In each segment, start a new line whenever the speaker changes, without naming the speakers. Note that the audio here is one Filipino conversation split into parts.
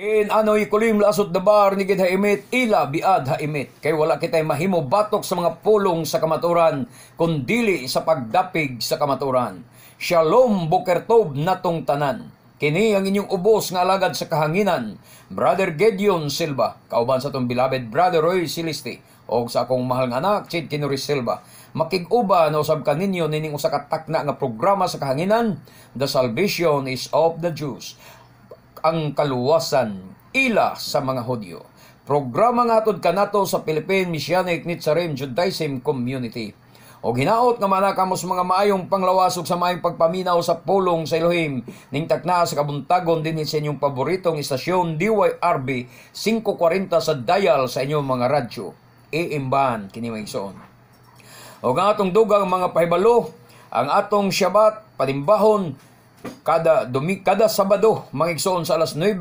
In ano'y kulim lasot na bar ni gid haimit, ila biad haimit. Kay wala kitay mahimo batok sa mga pulong sa kamaturan, kundili sa pagdapig sa kamaturan. Shalom bukertob natong tanan. Kini ang inyong ubos nga alagad sa kahanginan, Brother Gedeon Silva, kauban sa tong beloved Brother Roy Silisti, o sa akong mahal nga anak, Chid Kinuri Silva. Makig-uba na usab ninyo nining usa ka takna nga programa sa kahanginan, The Salvation is of the Jews ang kaluwasan ila sa mga Hudyo. Programa nga atod kanato sa Philippine Messianic Nitsarim Judaism Community. O ginaot nga manakamos mga maayong panglawasog sa maayong pagpaminaw sa pulong sa Elohim ning takna sa kabuntagon din sa inyong paboritong istasyon DYRB 540 sa dial sa inyong mga radyo. Iimban kini maigsoon. O ang atong dugang mga pahibalo, ang atong Shabbat panimbahon kada dumi, kada Sabado mangigsoon sa alas 9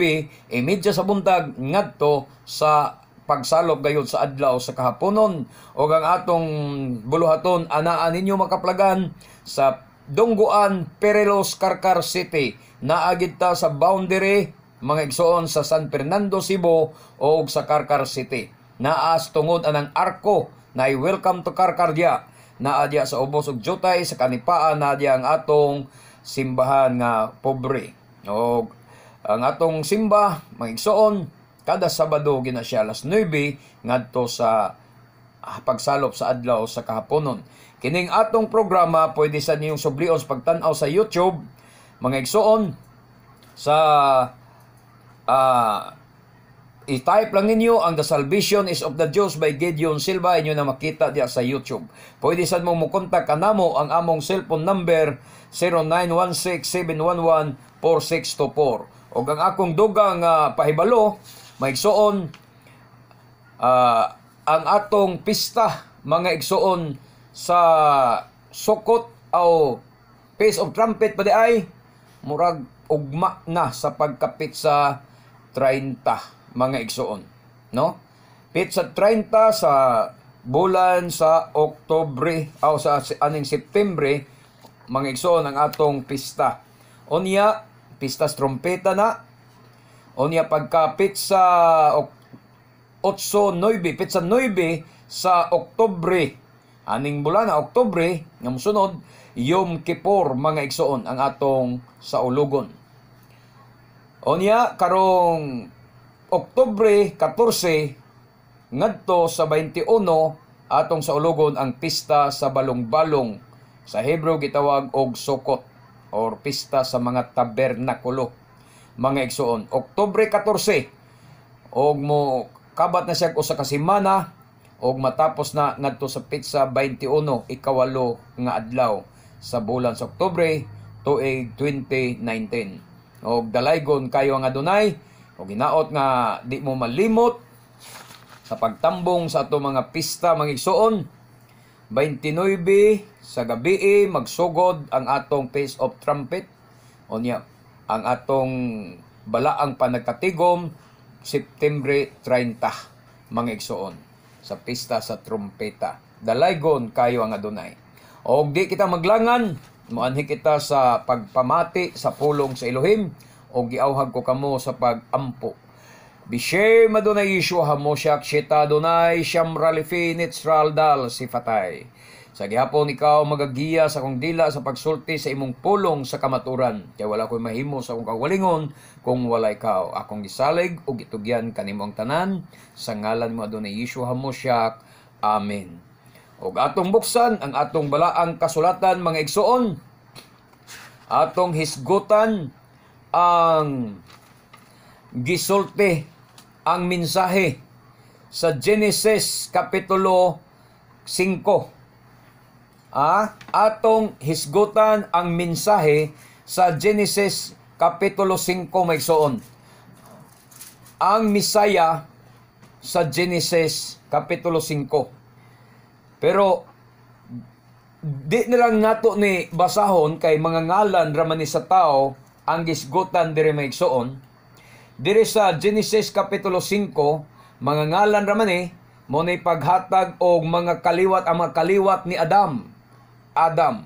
e sa buntag ngadto sa pagsalop gayon sa adlaw sa kahaponon o ang atong buluhaton anaan ninyo makaplagan sa Dongguan, Perelos, Karkar City naagid ta sa boundary mga igsoon sa San Fernando, Cebu o sa Karkar City. Naas tungod anang arko na welcome to Karkardia na adya sa ubos og jutay sa kanipaan na adya ang atong simbahan nga pobre. O ang atong simba magigsoon kada Sabado gina siya alas 9 ngadto sa ah, pagsalop sa adlaw sa kahaponon. Kining atong programa pwede sa niyong sublion sa pagtan-aw sa YouTube mga igsoon sa uh, I-type lang ninyo ang The Salvation is of the Jews by Gideon Silva inyo na makita diya sa YouTube. Pwede sad mo mukontak kanamo ang among cellphone number 0916-711-4624. O ang akong dugang uh, pahibalo, maigsoon uh, ang atong pista mga igsoon sa Sukot o Face of Trumpet pa ay murag ugma na sa pagkapit sa 30 mga igsuon. No? Pitsa 30 sa bulan sa Oktobre o sa aning Septembre mga igsoon ang atong pista. Onya pista trompeta na. Onya pagkapit sa 8-9, pitsa 9 sa Oktobre. Aning bulan na Oktobre, ng musunod, Yom Kippur, mga igsoon, ang atong sa ulugon. Onya, karong Oktubre 14 ngadto sa 21 atong sa ulugon ang pista sa balong-balong sa Hebrew gitawag og Sukot or pista sa mga tabernakulo mga igsuon Oktubre 14 og mo kabat na siya usa ka semana og matapos na ngadto sa pitsa 21 ikawalo nga adlaw sa bulan sa Oktubre tuig 2019 og dalaygon kayo ang adunay o ginaot nga di mo malimot sa pagtambong sa ato mga pista mga 29 sa gabi eh, magsugod ang atong face of trumpet o niya ang atong balaang panagkatigom September 30 mga sa pista sa trumpeta dalaygon kayo ang adunay og di kita maglangan moanhi kita sa pagpamati sa pulong sa Elohim o giawhag ko kamo sa pagampo. Bisher madunay Yeshua mo siya kshita dunay siyam ralifinit sraldal si Fatay. Sa gihapon ikaw magagiya sa kong dila sa pagsulti sa imong pulong sa kamaturan. Kaya wala ko'y mahimo sa kong kawalingon kung wala ikaw. Akong gisalig o gitugyan kanimong tanan sa ngalan mo adunay Yeshua mo siya. Amen. Og atong buksan ang atong balaang kasulatan mga igsoon. Atong hisgutan ang gisulti ang mensahe sa Genesis Kapitulo 5. Ah, atong hisgutan ang mensahe sa Genesis Kapitulo 5 may soon. Ang Misaya sa Genesis Kapitulo 5. Pero di nilang nato ni basahon kay mga ngalan raman ni sa tao ang gisgutan diri maigsoon diri sa Genesis kapitulo 5 mga ngalan ra man eh, mo ni paghatag og mga kaliwat ang mga kaliwat ni Adam. Adam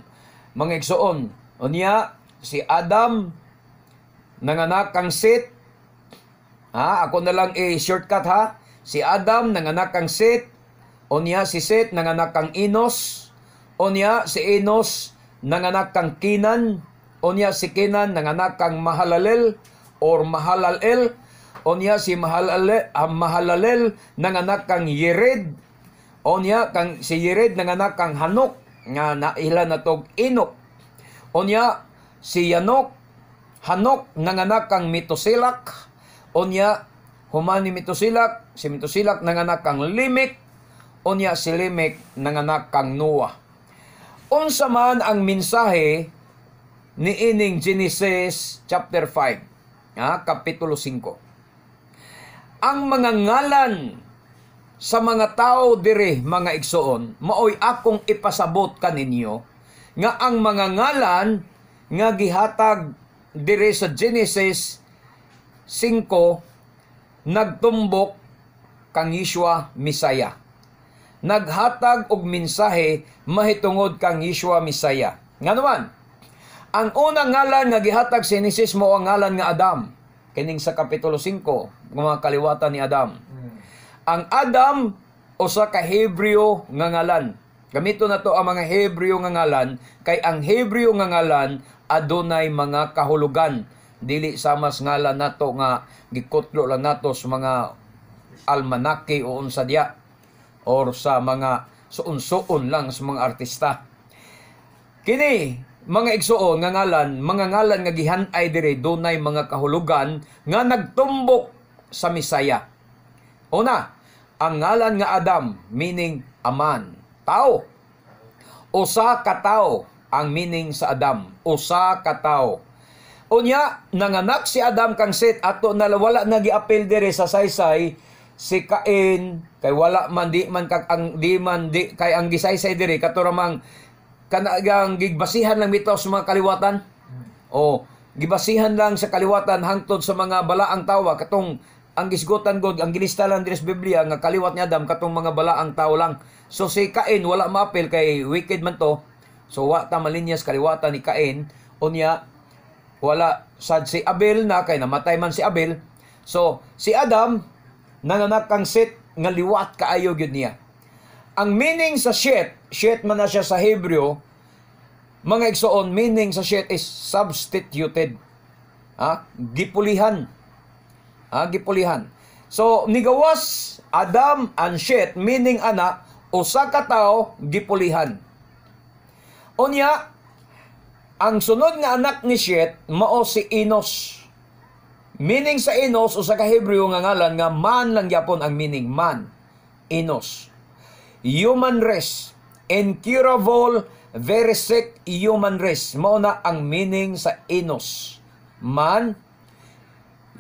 mga igsoon unya si Adam nanganak kang Seth. ha ako na lang i eh, shortcut ha si Adam nanganak kang Seth. unya si Seth, nanganak kang Enos. unya si Enos, nanganak kang Kinan Unya si Kinan nanganak kang Mahalalel or Mahalalel. Unya si Mahalalel, ah, Mahalalel nanganak kang Yered. Unya kang si Yered nanganak kang Hanok nga naila na tog Inok. Unya si Yanok Hanok nanganak kang Mitosilak. Unya human ni Mitosilak, si Mitosilak nanganak kang Limik. Unya si Limik nanganak kang Noah. Unsa man ang mensahe niining Genesis chapter 5, ha, kapitulo 5. Ang mga ngalan sa mga tao dire mga igsoon maoy akong ipasabot kaninyo nga ang mga ngalan nga gihatag dire sa Genesis 5 nagtumbok kang Yeshua Misaya naghatag og mensahe mahitungod kang Yeshua Misaya nganuman ang unang ngalan nga gihatag si Henesis mo ang ngalan nga Adam. Kining sa Kapitulo 5, mga kaliwatan ni Adam. Hmm. Ang Adam usa ka Hebreo nga ngalan. Gamito na to ang mga Hebreo nga ngalan kay ang Hebreo nga ngalan adunay mga kahulugan dili sa mas ngalan nato nga gikutlo lang nato sa mga almanaki o unsa diya or sa mga suon-suon lang sa mga artista. Kini mga igsuon nga ngalan, mga ngalan nga gihanay dire dunay mga kahulugan nga nagtumbok sa Misaya. Una, ang ngalan nga Adam meaning aman, tao. Usa ka tao ang meaning sa Adam, usa ka tao. Unya nanganak si Adam kang Set ato nalawala na giapil dire sa saysay si Cain kay wala man di man kag ang di man di kay ang gisaysay dire katuramang kanagang gigbasihan lang bitaw sa mga kaliwatan. O oh, gibasihan lang sa kaliwatan hangtod sa mga balaang tawa katong ang gisgutan god ang ginistalan lang sa Biblia nga kaliwat ni Adam katong mga balaang tao lang. So si Cain wala maapil kay wicked man to. So wa ta malinyas kaliwatan ni Cain unya wala sad si Abel na kay namatay man si Abel. So si Adam nanganak kang set nga liwat kaayo gyud niya. Ang meaning sa shit Shet man na siya sa Hebrew, mga igsoon, meaning sa shet is substituted. Ha? Gipulihan. Ha? Gipulihan. So, nigawas Adam and shet, meaning ana, usa ka tao gipulihan. Unya, ang sunod nga anak ni Shet mao si Inos. Meaning sa Inos usa ka Hebreo nga ngalan nga man lang yapon ang meaning man. Inos. Human race Incurable verisec human race. Mao na ang meaning sa inos. Man,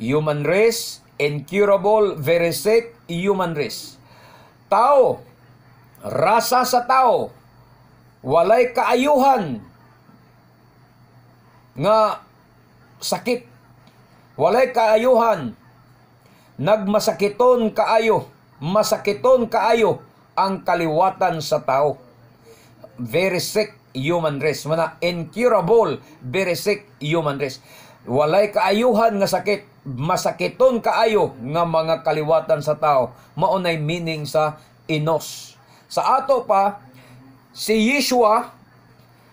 human race, incurable verisec human race. Tao, rasa sa tao, walay kaayuhan nga sakit. Walay kaayuhan. Nagmasakiton kaayo, masakiton kaayo ang kaliwatan sa tao very sick human race. Mana incurable, very sick human race. Walay kaayuhan nga sakit, masakiton kaayo nga mga kaliwatan sa tao. Maunay meaning sa inos. Sa ato pa, si Yeshua,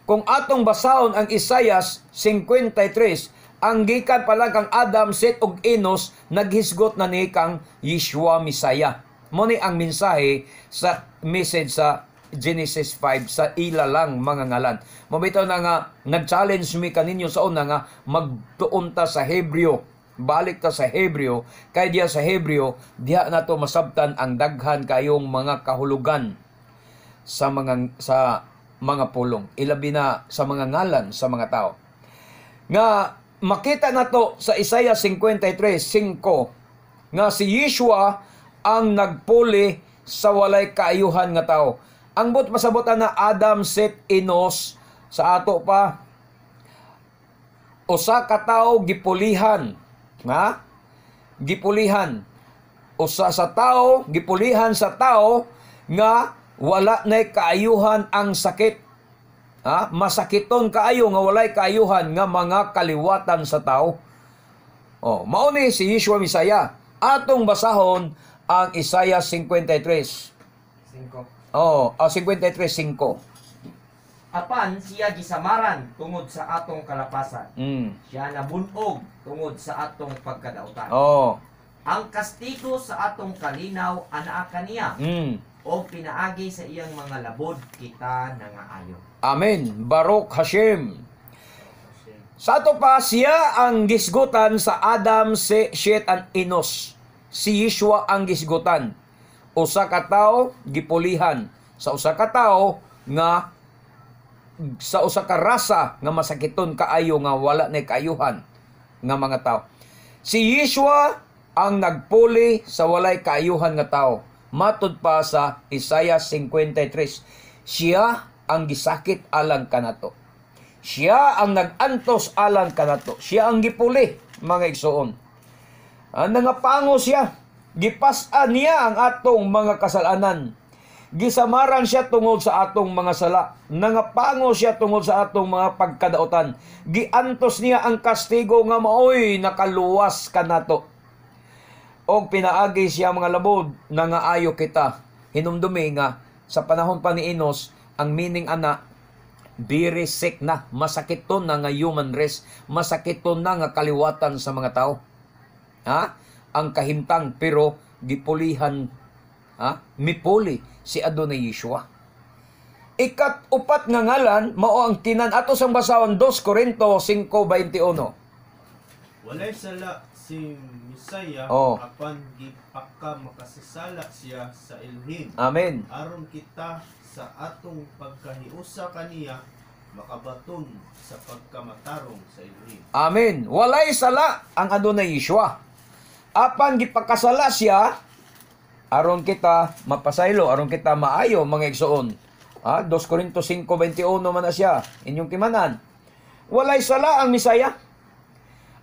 kung atong basahon ang Isayas 53, ang gikan pa lang kang Adam, Set og Inos, naghisgot na ni kang Yeshua Misaya. Mo ni ang mensahe sa message sa Genesis 5 sa ila lang mga ngalan. Mabitaw na nga, nag-challenge mi kaninyo sa una nga, magtuon ta sa Hebreo. Balik ta sa Hebreo, kay diya sa Hebreo, diya na to masabtan ang daghan kayong mga kahulugan sa mga sa mga pulong, ilabi na sa mga ngalan sa mga tao. Nga makita na to sa Isaiah 53:5 nga si Yeshua ang nagpuli sa walay kaayuhan nga tao. Ang Angbot masabutan na Adam Set Inos sa ato pa usa ka tawo gipulihan nga gipulihan usa sa tawo gipulihan sa tawo nga wala nay kaayuhan ang sakit ha masakiton kaayo nga walay kaayuhan nga mga kaliwatan sa tawo oh mao ni si Yeshua Misaya atong basahon ang Isaiah 53 5 oh, oh, 53.5
Apan siya gisamaran tungod sa atong kalapasan. Mm. Siya nabunog tungod sa atong pagkadautan. Oh. Ang kastigo sa atong kalinaw anaa kaniya. Mm. O pinaagi sa iyang mga labod kita nangaayo.
Amen. Barok Hashem. Sa ato pa, siya ang gisgutan sa Adam, si Shet, and Inos. Si Yeshua ang gisgutan usa ka tawo gipulihan sa usa ka tawo nga sa usa ka rasa nga masakiton kaayo nga wala na kayuhan nga mga tao. Si Yeshua ang nagpuli sa walay kaayuhan nga tao. Matod pa sa Isaiah 53. Siya ang gisakit alang kanato. Siya ang nagantos alang kanato. Siya ang gipuli mga igsuon. Ang ah, Nangapango siya Gipasaan niya ang atong mga kasalanan. Gisamaran siya tungod sa atong mga sala. Nangapango siya tungod sa atong mga pagkadaotan. Giantos niya ang kastigo nga maoy nakaluwas ka nato. Og pinaagi siya mga labod na nga ayo kita. Hinumdumi nga sa panahon pa ni Inos ang meaning ana very sick na masakit to na nga human race masakit to na nga kaliwatan sa mga tao ha ang kahimtang pero gipulihan ha mipuli si Adonai Yeshua ikat upat nga ngalan mao ang tinan ato sang basawan 2 Korinto 5:21
walay sala si Misaya oh. apan gipaka makasasala siya sa Elohim amen aron kita sa atong pagkahiusa kaniya makabaton sa pagkamatarong sa Elohim
amen walay sala ang Adonai Yeshua apan gipakasala siya aron kita mapasaylo aron kita maayo mga igsoon ha 2 Corinto 5:21 man na siya inyong kimanan walay sala ang misaya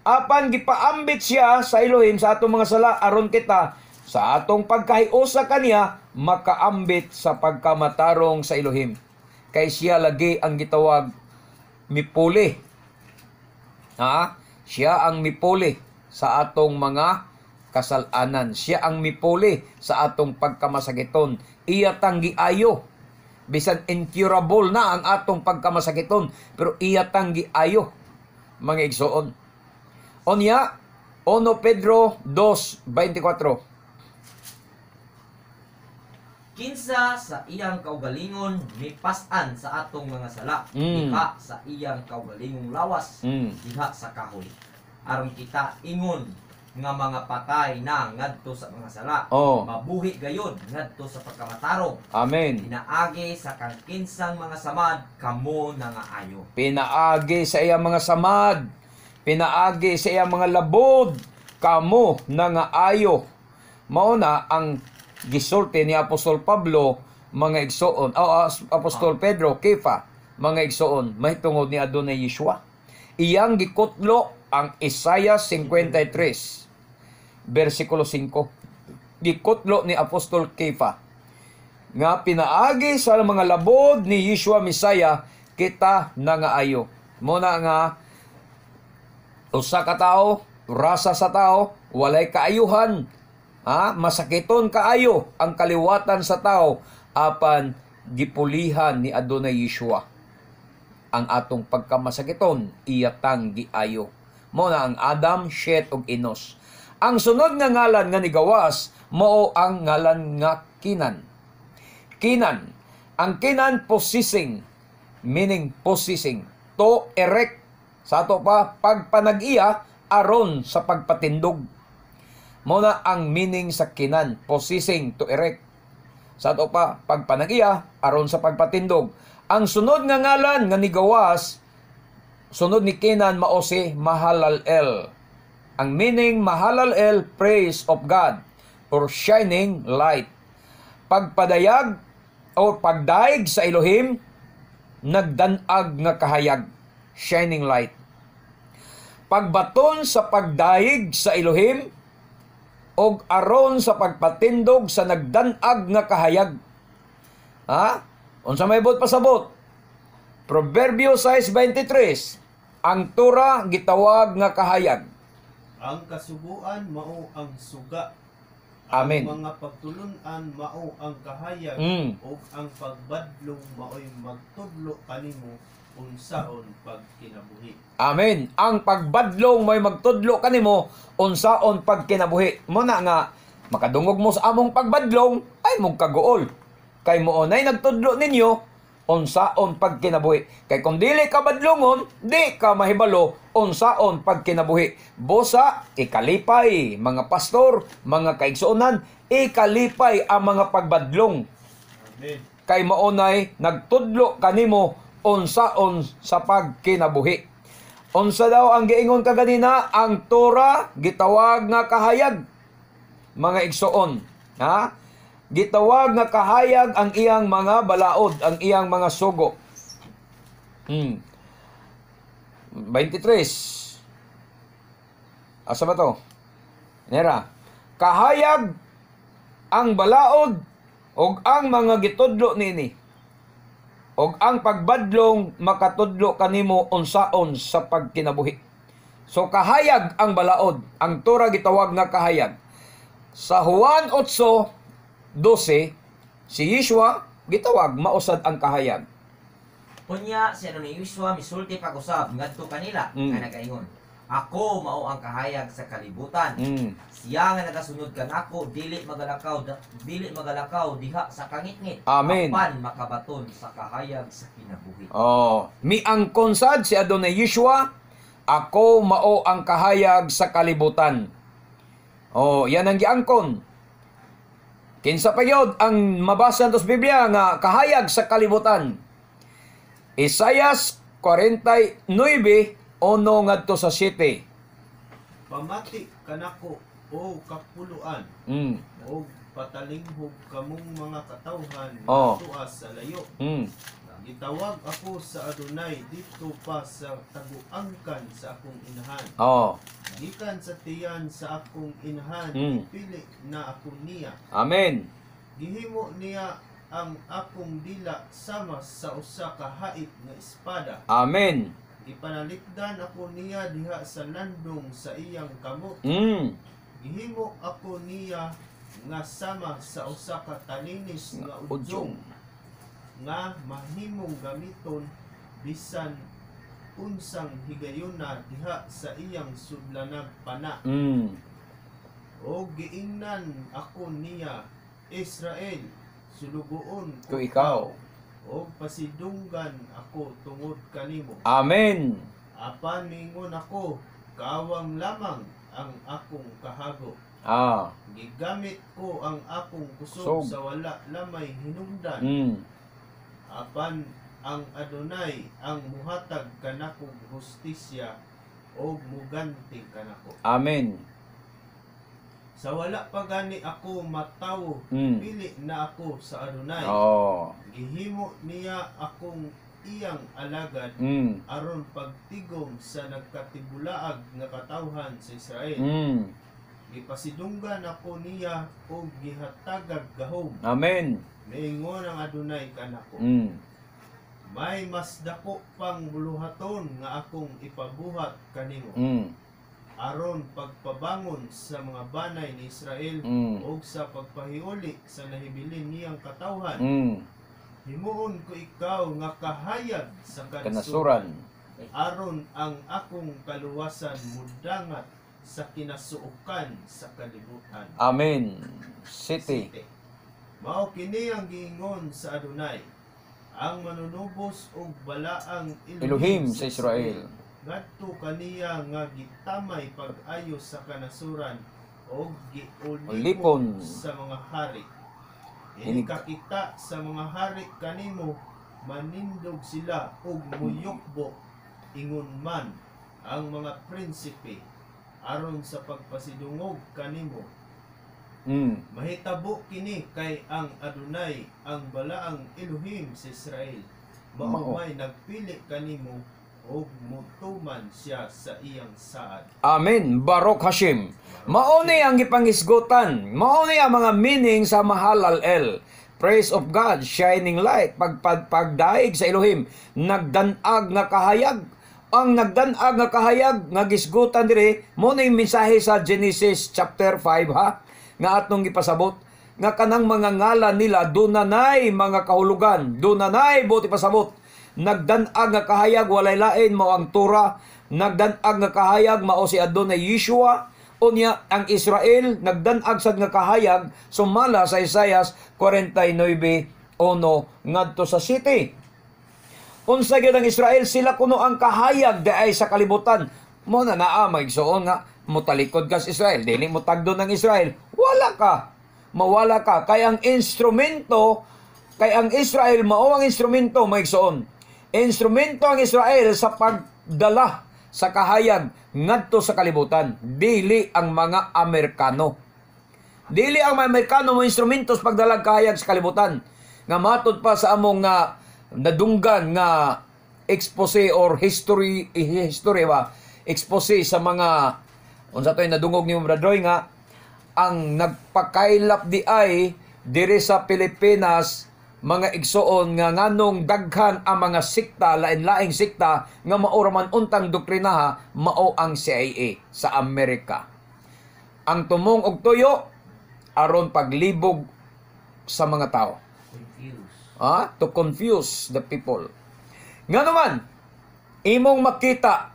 apan gipaambit siya sa Elohim sa atong mga sala aron kita sa atong pagkahios sa kaniya makaambit sa pagkamatarong sa Elohim kay siya lagi ang gitawag mipuli ha siya ang mipuli sa atong mga kasalanan. Siya ang mipuli sa atong pagkamasakiton. Iya tanggi ayo. Bisan incurable na ang atong pagkamasakiton, pero iya tanggi ayo. Mga igsoon. Onya, Ono Pedro 2.24
kinsa sa iyang kaugalingon mipasan sa atong mga sala mm. diha sa iyang kaugalingong lawas mm. diha sa kahoy aron kita ingon nga mga patay na ngadto sa mga sala. Oh. Mabuhi gayon ngadto sa pagkamatarong. Amen. Pinaagi sa kang mga samad kamo na nga ayo.
Pinaagi sa iya mga samad, pinaagi sa iya mga labod kamo na nga ayo. Mao na ang gisulti ni Apostol Pablo mga igsoon o oh, ah, ah, Apostol ah. Pedro Kefa mga igsoon mahitungod ni Adonai Yeshua. Iyang gikutlo ang Isaiah 53 versikulo 5. Gikutlo ni Apostol Kefa nga pinaagi sa mga labod ni Yeshua Misaya kita nangaayo. Muna nga usa ka tao, rasa sa tao, walay kaayuhan. Ha? Masakiton kaayo ang kaliwatan sa tao apan gipulihan ni Adonai Yeshua. Ang atong pagkamasakiton iyatang giayo. na ang Adam, Shet ug Enos ang sunod nga ngalan nga nigawas mao ang ngalan nga kinan. Kinan. Ang kinan possessing meaning possessing to erect sa ato pa pagpanag-iya aron sa pagpatindog. Mao na ang meaning sa kinan possessing to erect sa ato pa pagpanag-iya aron sa pagpatindog. Ang sunod nga ngalan nga nigawas sunod ni kinan mao si mahalal el ang meaning mahalal el praise of God or shining light. Pagpadayag o pagdaig sa Elohim, nagdanag nga kahayag, shining light. Pagbaton sa pagdaig sa Elohim, og aron sa pagpatindog sa nagdanag nga kahayag. Ha? Unsa may bot pasabot? Proverbio 6:23. Ang tura gitawag nga kahayag.
Ang kasubuan mao ang suga.
Amen. Ang mga
pagtulunan mao ang kahayag mm. o ang pagbadlong mao'y magtudlo kanimo unsaon pagkinabuhi.
Amen. Ang pagbadlong may magtudlo kanimo unsaon pagkinabuhi. Mo na nga makadungog mo sa among pagbadlong ay mong kagool. Kay mo nay nagtudlo ninyo unsaon pagkinabuhi. Kay kung dili ka badlungon, di ka mahibalo unsaon pagkinabuhi. Bosa, ikalipay mga pastor, mga kaigsuonan, ikalipay ang mga pagbadlong. Amen. Kay maunay nagtudlo kanimo unsaon sa pagkinabuhi. Unsa daw ang giingon ka ganina ang Tora, gitawag nga kahayag mga igsuon. Ha? gitawag nga kahayag ang iyang mga balaod, ang iyang mga sugo. Hmm. 23. Asa ba to? Nera. Kahayag ang balaod og ang mga gitudlo nini og ang pagbadlong makatudlo kanimo unsaon sa pagkinabuhi. So kahayag ang balaod, ang tura gitawag na kahayag. Sa Juan 8 12, si Yeshua gitawag mausad ang kahayag.
Unya sino ni Yeshua misulti pag-usab ngadto kanila mm. nga nagaingon. Ako mao ang kahayag sa kalibutan. Mm. Siya nga nagasunod kanako dili magalakaw dili magalakaw diha sa kangitngit. Amen. Apan makabaton sa kahayag sa kinabuhi.
Oh, mi ang konsad si Adonai Yeshua, ako mao ang kahayag sa kalibutan. Oh, yan ang giangkon Kinsa payod ang mabasa sa Biblia nga kahayag sa kalibutan. Isayas 49 ono ngadto sa 7.
Pamati kanako o kapuluan. Mm. O patalinghog kamong mga katawhan oh. sa layo. Mm gitawag ako sa Adonai dito pa sa taguangkan sa akong inahan. Oo. Oh. Gikan sa tiyan sa akong inahan, mm. pili na ako niya. Amen. Gihimo niya ang akong dila sama sa usa ka haip nga espada. Amen. Gipanalikdan ako niya diha sa landong sa iyang kamot. Mm. Gihimo ako niya nga sama sa usa ka talinis nga udyong nga mahimong gamiton bisan unsang higayon na diha sa iyang sudlanag pana. Mm. O giingnan ako niya Israel sulugoon ko ikaw o pasidunggan ako tungod kanimo.
Amen.
Apan mingon ako kawang lamang ang akong kahago. Ah. Gigamit ko ang akong kusog so, sa wala lamay hinungdan. Mm apan ang Adonai ang muhatag kanakog hustisya o muganti kanako amen sa wala pa gani ako matawo mm. pili na ako sa Adonai. oh. gihimo niya akong iyang alagad mm. aron pagtigom sa nagkatibulaag nga katawhan sa Israel mm na po niya og gihatagag gahom amen miingon ang adunay kanako mm. may mas dako pang buluhaton nga akong ipabuhat kanimo mm. aron pagpabangon sa mga banay ni Israel mm. ug sa pagpahiuli sa nahibilin niyang katawhan mm. himuon ko ikaw nga kahayag sa kanasuran aron ang akong kaluwasan mudangat sa kinasuokan sa kalibutan.
Amen. City. City.
Mao kini ang giingon sa Adunay, ang manunubos og balaang Elohim, Elohim sa Israel. Ngadto kaniya nga gitamay pag-ayo sa kanasuran og giulipon sa mga hari. Inikakita sa mga hari kanimo manindog sila og muyukbo ingon man ang mga prinsipe aron sa pagpasidungog kanimo. Mm. Mahitabo kini kay ang Adunay ang balaang Elohim sa Israel. Mao may nagpili kanimo og mutuman siya sa iyang saad.
Amen. Barok Hashim. Mao ni ang gipangisgotan. Mao ni ang mga meaning sa mahalal el. Praise of God, shining light, pagpagpagdaig sa Elohim, nagdanag na kahayag ang nagdanag nga kahayag nga gisgutan dire mo na mensahe sa Genesis chapter 5 ha nga atong gipasabot nga kanang mga ngalan nila dunanay mga kahulugan dunanay buti pasabot nagdanag nga kahayag walay lain mao ang tura nagdanag nga kahayag mao si Adonai Yeshua unya ang Israel nagdanag sad nga kahayag sumala sa Isaiah 49:1 ngadto sa city Unsa gyud ang Israel sila kuno ang kahayag daay sa kalibutan. Mo na naa magsuon nga motalikod kas Israel, dili mo tagdo ng Israel. Wala ka. Mawala ka kay ang instrumento kay ang Israel mao ang instrumento magsuon Instrumento ang Israel sa pagdala sa kahayag ngadto sa kalibutan dili ang mga Amerikano. Dili ang mga Amerikano mo instrumento sa pagdala kahayag sa kalibutan nga matod pa sa among uh, nadunggan nga expose or history eh, history ba expose sa mga unsa toy nadungog ni Brad Roy nga ang nagpakailap di ay dire sa Pilipinas mga igsoon nga nganong daghan ang mga sikta lain-laing sikta nga maura untang doktrinaha mao ang CIA sa Amerika ang tumong og tuyo aron paglibog sa mga tao ah, to confuse the people. Nga naman, imong makita,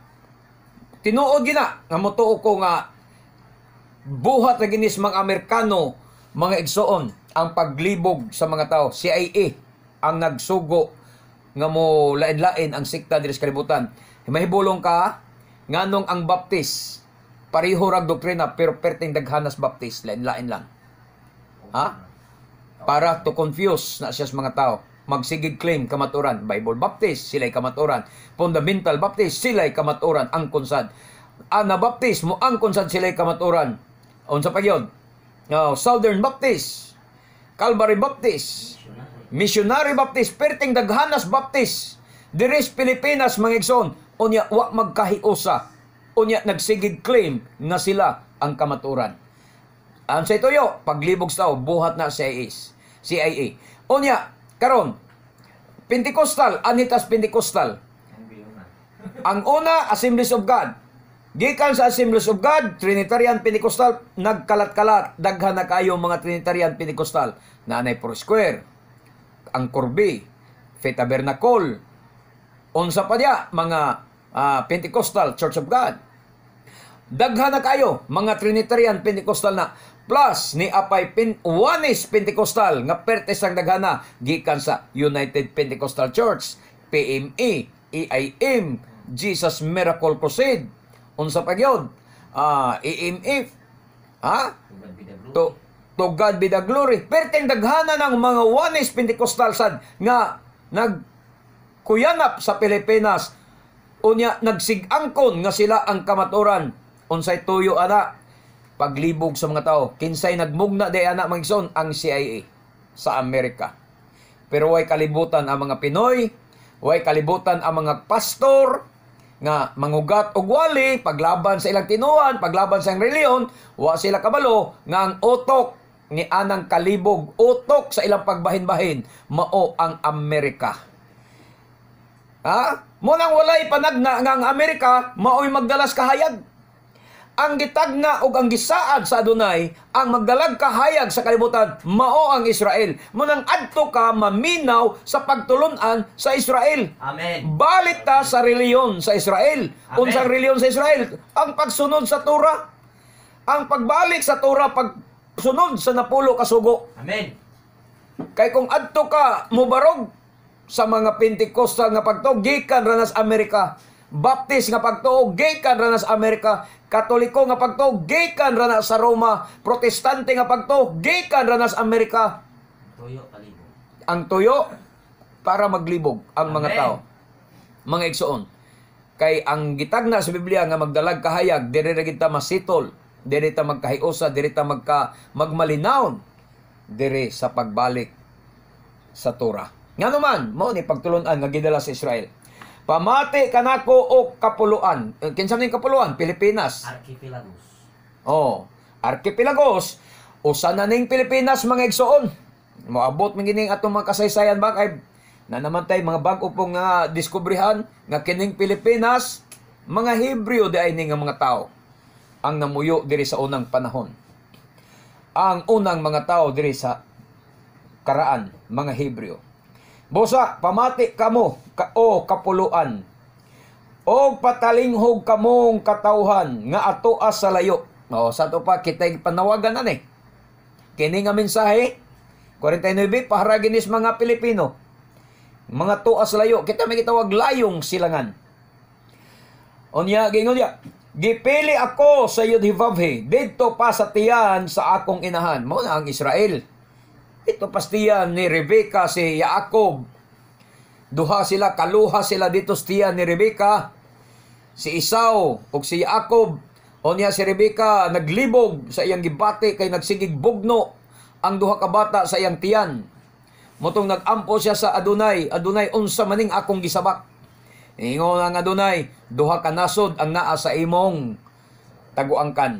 tinuod gina, nga motuo ko nga, buhat na ginis mga Amerikano, mga igsoon, ang paglibog sa mga tao, CIA, ang nagsugo, nga mo lain-lain ang sikta diri sa kalibutan. Mahibulong ka, nganong ang baptis, pariho rag doktrina, pero perting daghanas baptis, lain-lain lang. Ha? para to confuse na siya sa mga tao. Magsigig claim kamaturan. Bible Baptist, sila'y kamaturan. Fundamental Baptist, sila'y kamaturan. Ang konsad. Anabaptist, mo ang konsad sila'y kamaturan. Unsa pa yun? Uh, Southern Baptist, Calvary Baptist, Missionary Baptist, Perting Daghanas Baptist, Diris Pilipinas, mga igsoon, unya wa magkahiusa, unya nagsigig claim na sila ang kamaturan. Ang sa ituyo, paglibog sa buhat na CIA. CIA. Unya, karon Pentecostal, anitas Pentecostal. Ang una, Assemblies of God. Gikan sa Assemblies of God, Trinitarian Pentecostal, nagkalat-kalat, daghan na kayo mga Trinitarian Pentecostal. Nanay Pro Square, ang Corby, Feta Bernacol, Onsa pa dia, mga uh, Pentecostal, Church of God. Daghan na kayo, mga Trinitarian Pentecostal na plus ni Apay Pin Juanes Pentecostal nga pertes ang daghana gikan sa United Pentecostal Church PME EIM Jesus Miracle Crusade unsa pa gyud uh, ah, EMF e, ha to to God be the glory perteng daghana ng mga Juanes Pentecostal sad nga nag kuyanap sa Pilipinas unya nagsigangkon nga sila ang kamaturan unsay tuyo ana paglibog sa mga tao. Kinsay nagmugna di anak mga igsoon ang CIA sa Amerika. Pero way kalibutan ang mga Pinoy, way kalibutan ang mga pastor nga mangugat og wali paglaban sa ilang tinuan, paglaban sa ilang reliyon, wa sila kabalo nga ang utok ni anang kalibog utok sa ilang pagbahin-bahin mao ang Amerika. Ha? Mo nang walay panagna nga ang Amerika mao'y magdalas kahayag ang gitagna ug ang gisaad sa Adunay ang magdalag kahayag sa kalibutan mao ang Israel munang adto ka maminaw sa pagtulunan sa Israel amen balit ta sa reliyon sa Israel unsang reliyon sa Israel ang pagsunod sa Torah ang pagbalik sa Torah pagsunod sa napulo ka sugo amen kay kung adto ka mubarog sa mga Pentecostal nga pagtuog gikan ranas Amerika Baptist nga pagtuog gikan ranas Amerika Katoliko nga pagto gikan ra na sa Roma, Protestante nga pagto gikan ra na sa Amerika.
Tuyo palibog.
Ang tuyo para maglibog ang mga Amen. tao. Mga igsoon. Kay ang gitagna sa Biblia nga magdalag kahayag, dire ra kita masitol, dire ta magkahiosa, dire ta magka magmalinaon dire sa pagbalik sa Torah. Nga naman, mo ni pagtulon-an nga gidala sa Israel Pamati kanako o kapuluan. Eh, kinsa ning kapuluan? Pilipinas.
Archipelagos.
Oh, Archipelagos. O na ning Pilipinas mga igsoon. Moabot man gining atong mga kasaysayan ba kay na naman tay mga bag-o pong nga uh, diskubrehan nga kining Pilipinas mga Hebreo di ay ning mga tao ang namuyo diri sa unang panahon. Ang unang mga tao diri sa karaan mga Hebreo. Busak, pamati kamo, ka o kapuluan. O patalinghog kamong katauhan, nga atoa sa layo. O, sa ito pa, kita panawagan na eh. Kini nga mensahe, 49, para ginis mga Pilipino. Mga tuas layo, kita may kitawag layong silangan. Onya, gingon niya, Gipili ako sa Yudhivavhe, dito pa sa tiyan sa akong inahan. Muna ang Israel. Ito pastiya ni Rebecca si Jacob. Duha sila, kaluha sila dito stiya ni Rebecca. Si Isaw ug si Jacob. O niya si Rebecca naglibog sa iyang gibate kay nagsigig bugno ang duha ka bata sa iyang tiyan. Motong nagampo siya sa Adunay, Adunay unsa maning akong gisabak. Ingon nga Adunay, duha ka nasod ang naa sa imong taguangkan.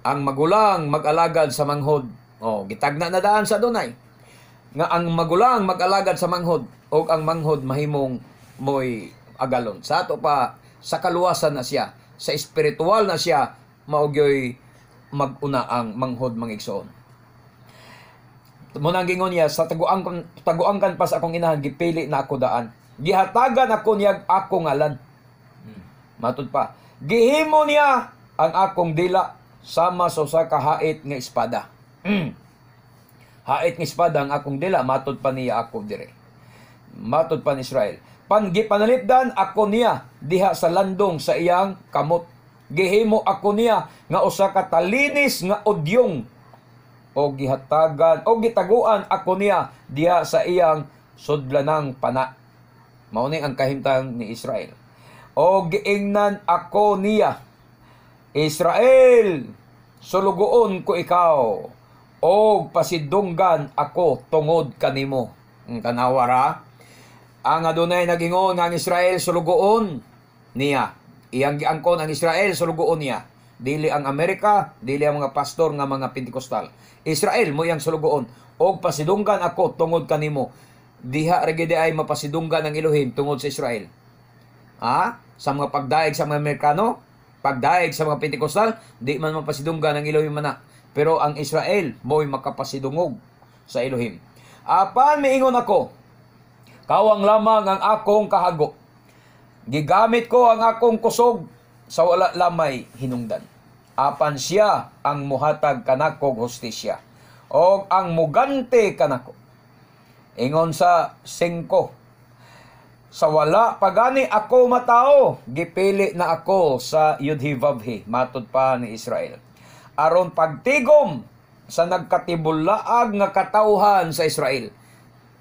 Ang magulang mag-alagad sa manghod. Oh, gitagna na daan sa dunay nga ang magulang magalagad sa manghod o ang manghod mahimong moy agalon. Sa ato pa sa kaluwasan na siya, sa espiritual na siya maugyoy maguna ang manghod mangigsoon. Mo nang gingon niya sa taguang taguang kan pas akong inahan gipili na ako daan. Gihatagan ako niya akong ngalan. Hmm. Matud pa. Gihimo niya ang akong dila sama sa usa ka hait nga espada. Hmm. Hait ng espada ang akong dila, matod pa niya ako dire. Matod pa ni Israel. Panggipanalipdan ako niya diha sa landong sa iyang kamot. Gihimo ako niya nga usa ka talinis nga odyong o gihatagan o gitaguan ako niya diha sa iyang sudlanang pana. Mao ni ang kahimtang ni Israel. O giingnan ako niya Israel, sulugoon ko ikaw o pasidunggan ako tungod kanimo. Ang tanawa Ang adunay nagingon ang Israel sulugoon niya. Iyang giangkon ang Israel sulugoon niya. Dili ang Amerika, dili ang mga pastor nga mga Pentecostal. Israel mo yang sulugoon o pasidunggan ako tungod kanimo. Diha regede ay mapasidunggan ang Elohim tungod sa Israel. Ha? Sa mga pagdaig sa mga Amerikano, pagdaig sa mga Pentecostal, di man mapasidunggan ang Elohim mana pero ang Israel mo'y makapasidungog sa Elohim. Apan miingon ako, kawang lamang ang akong kahago. Gigamit ko ang akong kusog sa wala lamay hinungdan. Apan siya ang muhatag kanakog hostisya. O ang mugante kanako. Ingon sa singko, sa wala pagani ako matao gipili na ako sa Yudhivavhi matod pa ni Israel aron pagtigom sa nagkatibulaag nga katawhan sa Israel.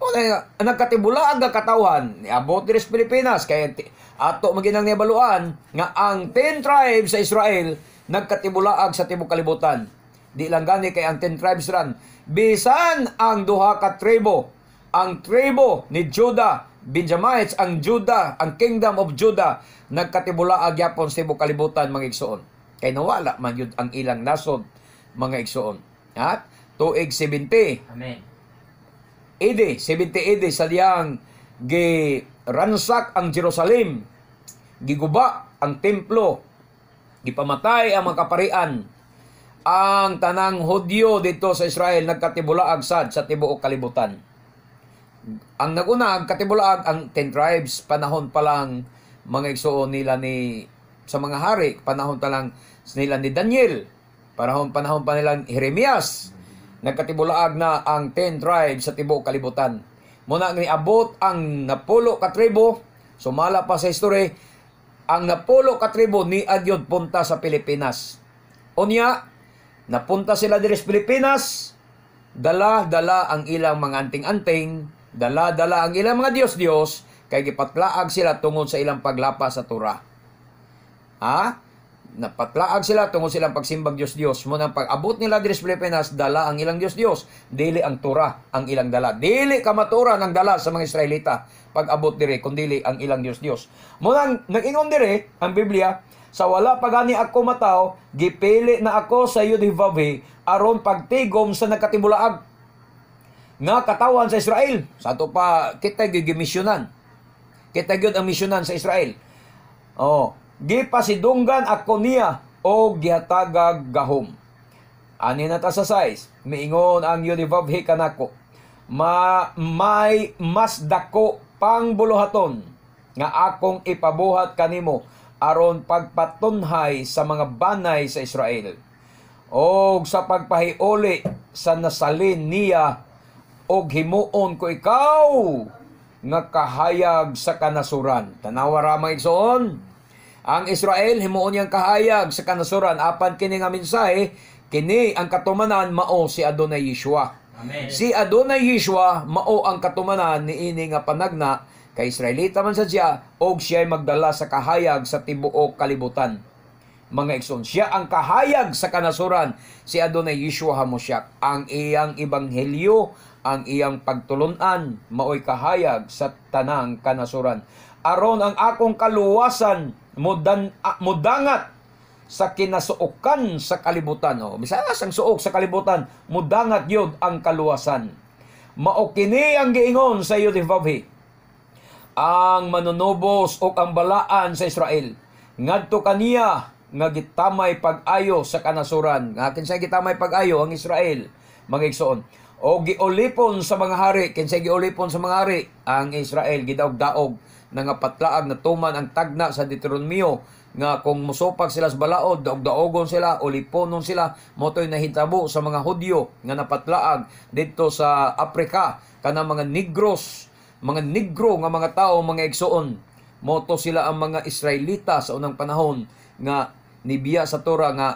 O na nagkatibulaag nga katawhan niabot diri Pilipinas kay ato maginang nibaluan nga ang 10 tribes sa Israel nagkatibulaag sa tibuok kalibutan. Di lang gani kay ang 10 tribes ran bisan ang duha ka tribo ang tribo ni Judah Benjamites ang Judah ang kingdom of Judah nagkatibulaag yapon sa tibuok kalibutan mga igsoon. Kay nawala man yun ang ilang nasod, mga igsoon. At tuig 70. Amen. Ede, 70 ede sa diyang gi ransak ang Jerusalem. Giguba ang templo. Gipamatay ang mga kaparian. Ang tanang Hudyo dito sa Israel nagkatibulaag sad sa tibuok kalibutan. Ang naguna ang katibulaag ang 10 tribes panahon pa lang mga igsuon nila ni sa mga hari, panahon pa lang nila ni Daniel, panahon panahon pa nilang Jeremias, nagkatibulaag na ang 10 tribes sa tibo kalibutan. Muna ni abot ang napulo ka tribo, sumala pa sa history, ang napulo ka tribo ni Adyod punta sa Pilipinas. Unya, napunta sila diri sa Pilipinas, dala-dala ang ilang mga anting-anting, dala-dala ang ilang mga Dios-Dios, kay gipatlaag sila tungod sa ilang paglapas sa Tura. Ha? Napatlaag sila tungo silang pagsimbang Diyos Diyos. Muna pag-abot nila Diyos Pilipinas, dala ang ilang Dios Diyos. Dili ang tura ang ilang dala. Dili kamatura nang dala sa mga Israelita. Pag-abot dire, kundili ang ilang Dios Diyos. Muna nag-ingon dire ang Biblia, sa wala pagani ako matao gipili na ako sa iyo di aron pagtigom sa nagkatibulaag nga katawan sa Israel. Sa ato pa, kita gigimisyonan. Kita gyud ang misyonan sa Israel. Oh, gipasidunggan ako niya o gihatagag gahom. Ani na ta sa size, miingon ang Yudivavhi kanako. Ma, may mas dako pang buluhaton nga akong ipabuhat kanimo aron pagpatunhay sa mga banay sa Israel o sa pagpahiuli sa nasalin niya o himuon ko ikaw nga kahayag sa kanasuran. Tanawara ramay igsoon. Ang Israel himuon niyang kahayag sa kanasuran apan kini nga mensahe kini ang katumanan mao si Adonai Yeshua. Amen. Si Adonai Yeshua mao ang katumanan ni ini nga panagna kay Israelita man siya og siya magdala sa kahayag sa tibuok kalibutan. Mga igsoon, siya ang kahayag sa kanasuran si Adonai Yeshua Hamosyak. Ang iyang ebanghelyo, ang iyang pagtulunan maoy kahayag sa tanang kanasuran. Aron ang akong kaluwasan mudan, ah, mudangat sa kinasuokan sa kalibutan. O, oh, bisaya sang suok sa kalibutan, mudangat yod ang kaluwasan. Maokini ang giingon sa iyo, Divavhi, ang manunubos o ang balaan sa Israel. Ngadto kaniya nga gitamay pag-ayo sa kanasuran. Nga kinsa gitamay pag-ayo ang Israel, mga igsoon. O giulipon sa mga hari, kinsa giulipon sa mga hari ang Israel, gidaog-daog nga patlaan na tuman ang tagna sa Deuteronomio nga kung musupag sila sa balaod, daog-daogon sila, o liponon sila, motoy nahitabo sa mga Hudyo nga napatlaag dito sa Afrika, kana mga Negros, mga Negro nga mga tao, mga Igsoon. Moto sila ang mga Israelita sa unang panahon nga nibiya sa Torah nga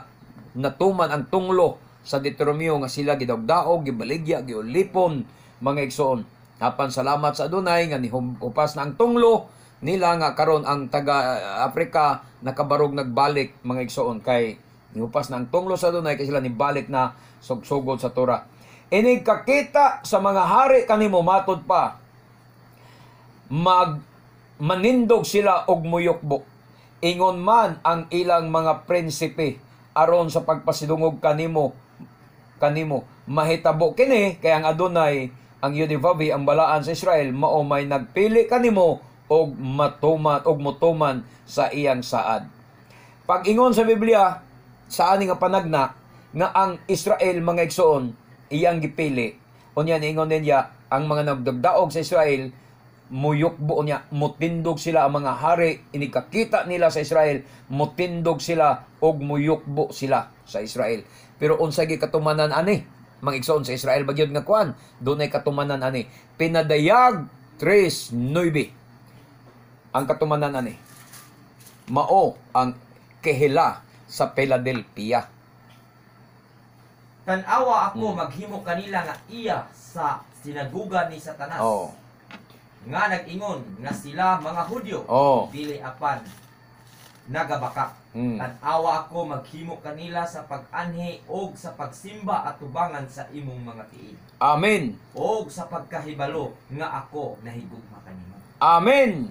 natuman ang tunglo sa Deuteronomio nga sila gidagdaog, gibaligya, giulipon, mga Igsoon. Apan salamat sa Adunay nga nihumkupas na ang tunglo nila nga karon ang taga Africa nakabarog nagbalik mga igsoon kay nihupas na ang tunglo sa Adunay kay sila nibalik na sugsugod sa tura. Inig kakita sa mga hari kanimo matod pa mag manindog sila og muyokbo ingon man ang ilang mga prinsipe aron sa pagpasidungog kanimo kanimo mahitabo kini kay ang adunay ang Yudhivavi ang balaan sa Israel mao may nagpili kanimo og matuman og mutuman sa iyang saad. Pag-ingon sa Biblia sa ani nga panagna nga ang Israel mga igsoon iyang gipili. Unya ingon niya ang mga nagdagdaog sa Israel muyukbo niya mutindog sila ang mga hari inikakita nila sa Israel mutindog sila og muyukbo sila sa Israel. Pero unsay gikatumanan ani mangigsoon sa Israel bagyod nga kuan dunay katumanan ani pinadayag 3:9 ang katumanan ani mao ang kehela sa Philadelphia
tanawa ako hmm. maghimo kanila nga iya sa sinagugan ni Satanas oh. nga nag-ingon nga sila mga Hudyo oh. dili apan nagabakak Mm. Tanawa ako maghimo kanila sa pag-anhi og sa pagsimba at tubangan sa imong mga tiig. Amen. Og sa pagkahibalo nga ako nahigugma kanimo.
Amen.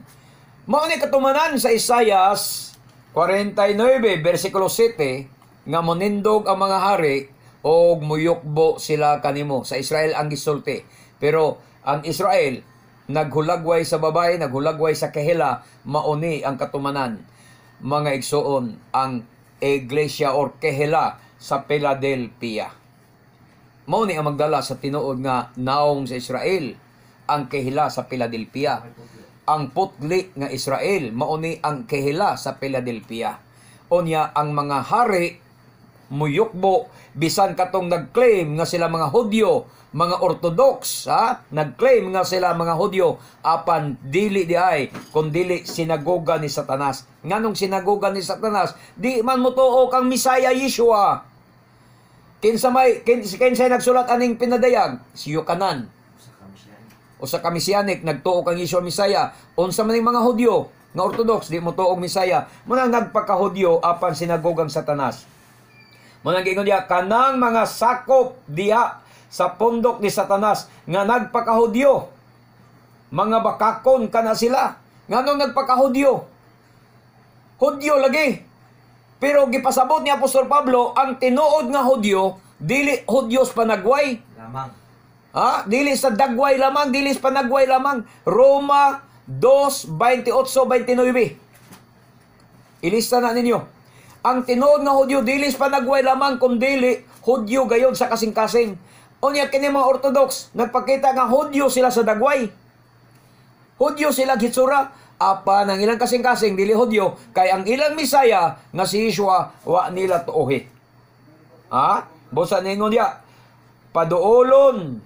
Mao katumanan sa Isayas 49 bersikulo 7 nga monindog ang mga hari og muyukbo sila kanimo sa Israel ang gisulti. Pero ang Israel naghulagway sa babae, naghulagway sa kahila, mauni ang katumanan mga igsoon ang Iglesia or Kehela sa Philadelphia. Mao ni ang magdala sa tinuod nga naong sa Israel ang Kehela sa Philadelphia. Ang putli nga Israel mao ni ang Kehela sa Philadelphia. Onya ang mga hari muyukbo bisan katong nagclaim nga sila mga Hudyo mga Orthodox, ha? Nagclaim nga sila mga Hudyo, apan dili di ay, kundili sinagoga ni Satanas. Nganong sinagoga ni Satanas, di man mo tuo kang Misaya Yeshua. Kinsa may, kinsa, kinsa nagsulat aning pinadayag, si Yukanan. O sa Kamisyanik, nagtuo kang Yeshua Misaya. Unsa man mga Hudyo, nga Orthodox, di mo tuog Misaya. Muna nagpakahudyo, apan sinagogang Satanas. Manang gingon diya, kanang mga sakop diya sa pundok ni Satanas nga nagpakahudyo. Mga bakakon ka na sila. Nga Nganong nagpakahudyo? Hudyo lagi. Pero gipasabot ni Apostol Pablo ang tinuod nga hudyo dili hudyos panagway lamang. Ha? Dili sa dagway lamang, dili sa panagway lamang. Roma 2:28-29. Ilista na ninyo. Ang tinuod nga hudyo dili sa panagway lamang kundi dili hudyo gayon sa kasing-kasing. Unya kini mga Orthodox, nagpakita nga hudyo sila sa dagway. Hudyo sila gitsura, Apa ang ilang kasing-kasing dili hudyo, kay ang ilang misaya nga si Yeshua wa nila tuohi. Ha? Busa ningon ya. Paduolon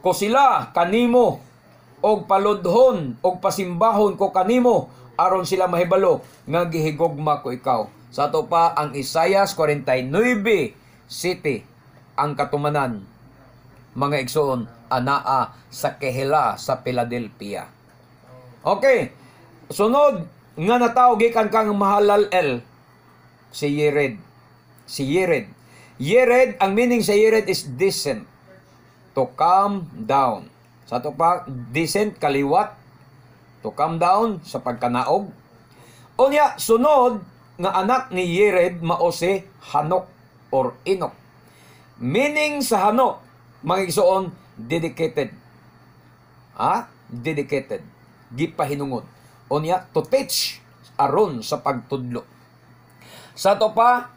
ko sila kanimo og paludhon og pasimbahon ko kanimo aron sila mahibalo nga gihigugma ko ikaw. Sa ato pa ang Isaias 49 city ang katumanan, mga igsoon, anaa sa kehela sa Philadelphia. Okay, sunod nga natawag gikan kang mahalal el si Yered. Si Yered. Yered, ang meaning sa Yered is descent To calm down. Sa to pa, decent, kaliwat. To calm down sa pagkanaog. O sunod nga anak ni Yered mao si Hanok or Enoch. Meaning sa hano, mga dedicated. Ha? Dedicated. Gipahinungod. O to teach aron sa pagtudlo. Sa to pa,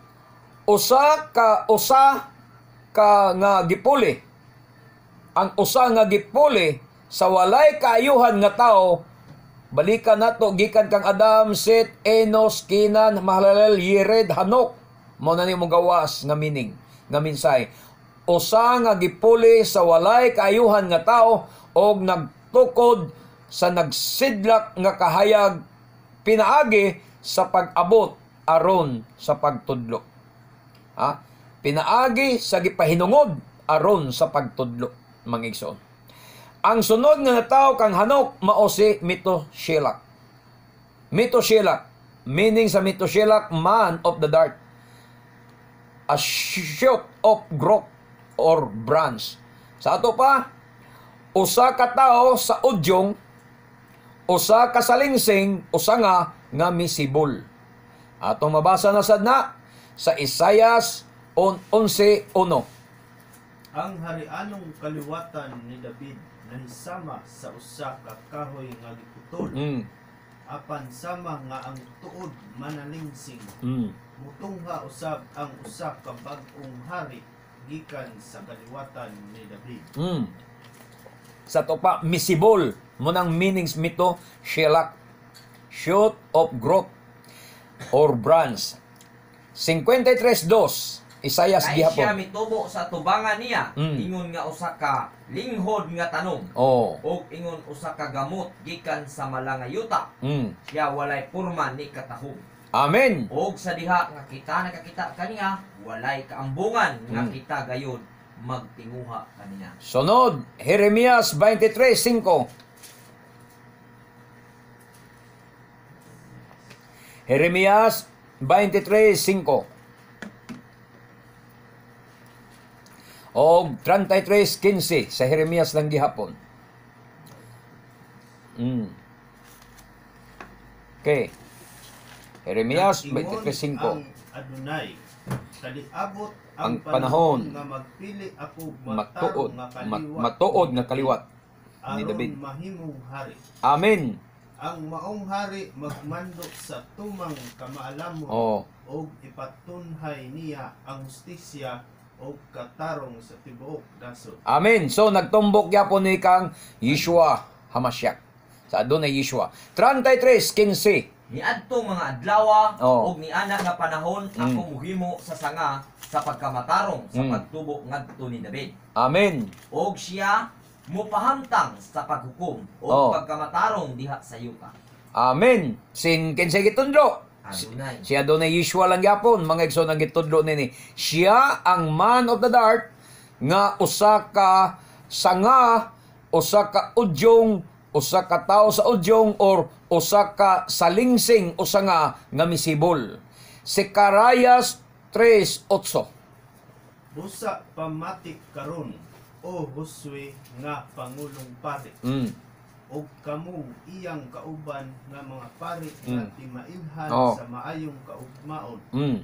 usa ka usa ka nga gipuli. Ang usa nga gipuli sa walay kaayuhan nga tao balika nato gikan kang Adam, Seth, Enos, Kinan, Mahalalel, Yered, Hanok. Mo na ni gawas nga meaning nga minsay usa nga gipuli sa walay kayuhan nga tao og nagtukod sa nagsidlak nga kahayag pinaagi sa pag-abot aron sa pagtudlo. Ha? Pinaagi sa gipahinungod aron sa pagtudlo, mga Ang sunod nga tao kang hanok mao si mito Mitoshilak meaning sa mito Mitoshilak man of the dark a shoot of growth or branch. Sa ato pa, usa ka tao sa udyong, usa ka salingsing, usa nga nga misibol. Atong mabasa na sad na sa Isayas 11:1.
Ang harianong kaliwatan ni David nang sama sa usa ka kahoy nga giputol. Mm apan sama nga ang tuod manalingsing mm. mutungha usab ang usa ka bag-ong hari gikan sa kaliwatan ni David
mm. sa topa misibol mo nang meanings mito shelak shoot of growth or branch 53.2 Isayas gihapon. siya
mitubo sa tubangan niya, mm. ingon nga usa ka linghod nga tanom. Oh. Og ingon usa ka gamot gikan sa malangayuta. Mm. Siya walay purma ni katahog. Amen. Og sa diha nga kita nakakita kaniya, walay kaambungan nga mm. kita gayud magtinguha kaniya.
Sunod, Jeremias 23:5. Jeremias 23:5 o 33.15 sa Jeremias lang gihapon. Mm. Okay. Jeremias 23.5 Ang
Adonai, kaliabot ang, panahon, panahon nga magpili ako matuod nga kaliwat,
matuod na kaliwat
ni David. mahimong hari. Amen. Ang maong hari magmando sa tumang kamaalamon oh. o ipatunhay niya ang hustisya o katarong sa tibuok nasod.
Amen. So nagtumbok yapon ni kang Yeshua Hamashiach. Sa adunay Yeshua. 33:15
niadto mga adlaw oh. ni niana nga panahon mm. ako muhimo sa sanga sa pagkamatarong sa mm. pagtubo ngadto ni David. Amen. Og siya mupahamtang sa paghukom o oh. pagkamatarong diha sa ka.
Amen. Sin kinsay gitundro.
Adonai. Si
Adonai Yeshua lang yapon, mga igsoon ang gitudlo nini. Siya ang man of the dark nga usa ka sanga, usa ka udyong, usa ka tao sa udyong or usa ka salingsing usa nga nga misibol. Si Karayas 3:8.
Busa pamatik karon o huswe nga pangulong pare. Mm og kamong iyang kauban nga mga pari mm. nga timailhan oh. sa maayong kaugmaon. Mm.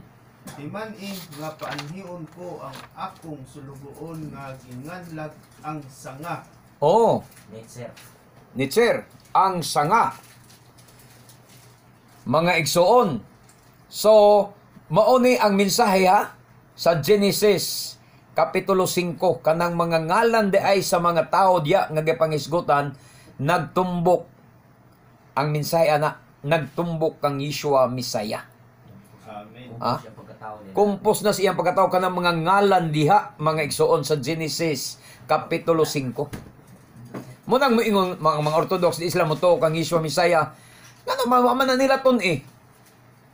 Timan in nga paanhion ko ang akong sulugoon nga ginganlag ang sanga. Oh. Nature.
Nature, ang sanga. Mga igsuon. So, mauni ang mensahe ha sa Genesis Kapitulo 5 kanang mga ngalan de ay sa mga tao diya nga gipangisgutan nagtumbok ang minsaya na nagtumbok kang Yeshua Misaya. Amen. Ha? Kumpos na siyang pagkatao ka ng mga ngalan diha, mga igsuon sa Genesis, Kapitulo 5. Munang mo ingon mga, mga Orthodox di Islam mo to, kang Yeshua Misaya, nga mawaman na nila ton eh.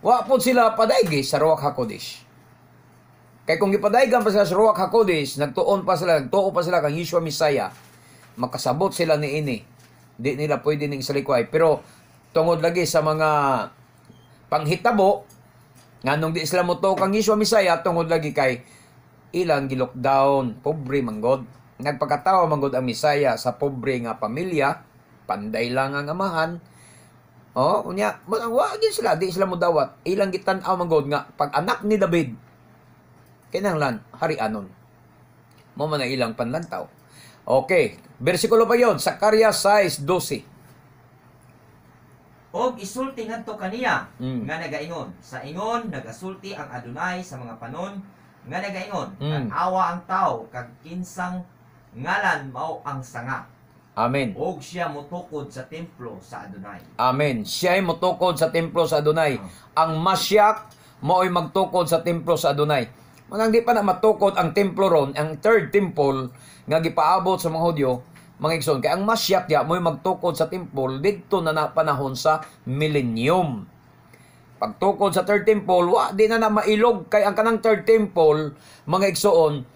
Wapon sila padaigi sa Ruach HaKodesh. Kaya kung ipadaigan pa sila sa Ruach HaKodesh, nagtuon pa sila, nagtuo pa sila kang Yeshua Misaya, makasabot sila ni ini Di nila pwede ning salikway. Pero tungod lagi sa mga panghitabo, nganong di sila mo to kang Yeshua Misaya, tungod lagi kay ilang lockdown pobre manggod. Nagpakatawa manggod ang Misaya sa pobre nga pamilya, panday lang ang amahan, Oh, unya, wa gid sila, di sila mudawat. Ilang gitan-aw manggod nga pag anak ni David kinanglan hari anon. Mo man ilang panlantaw. Okay, Versikulo pa yon, Sakarias 6.12.
Og isulti ngadto kaniya mm. nga nagaingon. Sa ingon nagasulti ang Adonai sa mga panon nga nagaingon. Mm. awa ang tao kag kinsang ngalan mao ang sanga. Amen. Og siya motukod sa templo sa Adonai.
Amen. Siya ay motukod sa templo sa Adonai. Ah. Ang masyak mao'y magtukod sa templo sa Adonai. Manang di pa na matukod ang templo ron, ang third temple nga gipaabot sa mga Hudyo, mga igsoon. Kaya ang masyak ya mo'y magtukod sa temple dito na napanahon sa millennium. Pagtukod sa third temple, wa di na na mailog kay ang kanang third temple, mga igsoon,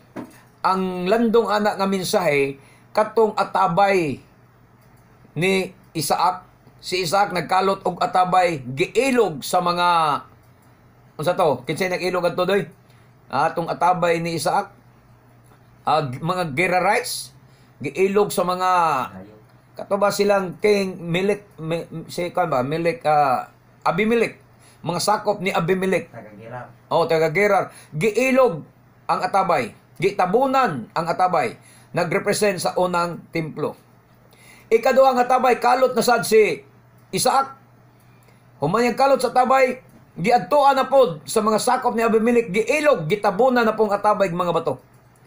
ang landong anak nga mensahe katong atabay ni Isaac. Si Isaac nagkalot og atabay giilog sa mga unsa to? Kinsay nagilog adto doy? atong atabay ni Isaac uh, mga Gerarites giilog sa mga kato silang king Milik mi, si kan ba Milik uh, Abimelech mga sakop ni Abimelech taga Gerar oh taga Gerar giilog ang atabay gitabunan ang atabay nagrepresent sa unang templo ikaduhang atabay kalot na sad si Isaac humanyag kalot sa atabay giadtuan na pod sa mga sakop ni Abimelech giilog gitabunan na pong atabay mga bato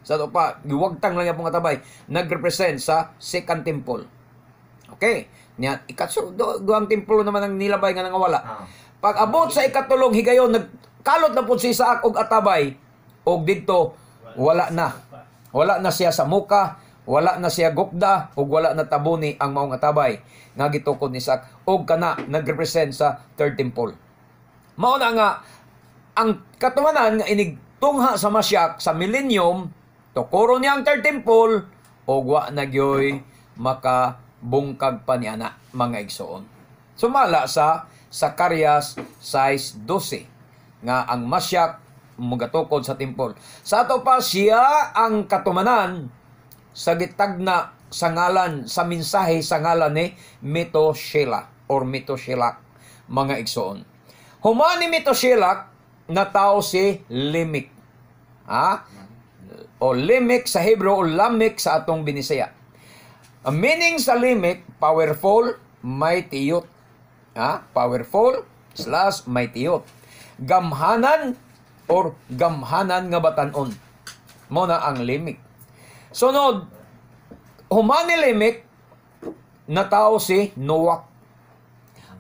sa to pa giwagtang lang pong atabay nagrepresent sa second temple okay niya ikatso do, do ang templo naman ang nilabay nga nangawala ah. pag abot sa ikatulong higayon nagkalot na pod si Isaac og atabay og didto wala na wala na siya sa muka wala na siya gupda ug wala na tabuni ang maong atabay nga gitukod ni Isaac og kana nagrepresent sa third temple Mao na nga ang katumanan nga inigtungha sa masyak sa millennium tukuro niya ang third temple o wa na gyoy makabungkag pa ni ana mga igsoon. Sumala sa Sakarias 12 nga ang masyak mugatukod sa tempol. Sa ato pa siya ang katumanan sa gitagna sa ngalan sa mensahe sa ngalan ni Metoshela or Metoshela mga igsoon. Humanimi to Shilak na tao si Limik. Ha? O Limik sa Hebrew o Lamik sa atong Binisaya. Ang meaning sa Limik, powerful, mighty youth. Ha? Powerful slash mighty youth. Gamhanan or gamhanan nga batanon. Mo na ang Limik. Sunod, humani Limik na tao si Noak.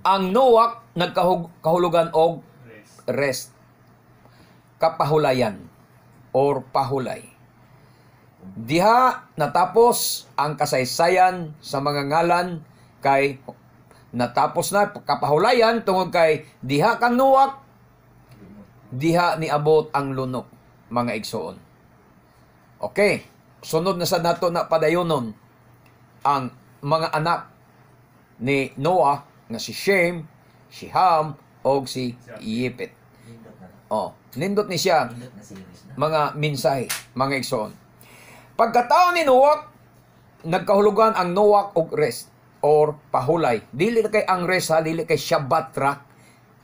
Ang Noak nagkahulugan og rest. rest. Kapahulayan or pahulay. Diha natapos ang kasaysayan sa mga ngalan kay natapos na kapahulayan tungod kay diha kang nuwak diha niabot ang lunok mga igsoon. Okay, sunod na sa nato na padayonon ang mga anak ni Noah nga si Shem si Ham o si Yipit. Oh, nindot ni siya mga minsay, mga igsoon. Pagkatao ni Noah, nagkahulugan ang Noah og rest or pahulay. Dili kay ang rest ha, dili kay Shabbat ra.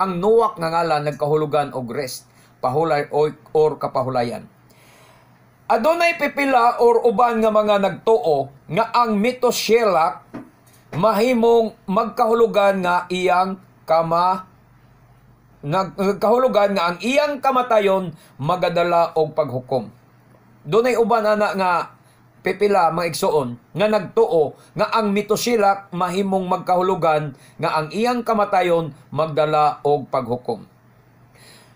Ang Noah nga ngalan nagkahulugan og rest, pahulay or, or kapahulayan. Adunay pipila or uban nga mga nagtuo nga ang mitoshelak mahimong magkahulugan nga iyang kama nag, nagkahulugan nga ang iyang kamatayon magadala og paghukom. Doon ay uban ana nga pipila mga igsoon nga nagtuo nga ang mitosilak mahimong magkahulugan nga ang iyang kamatayon magdala og paghukom.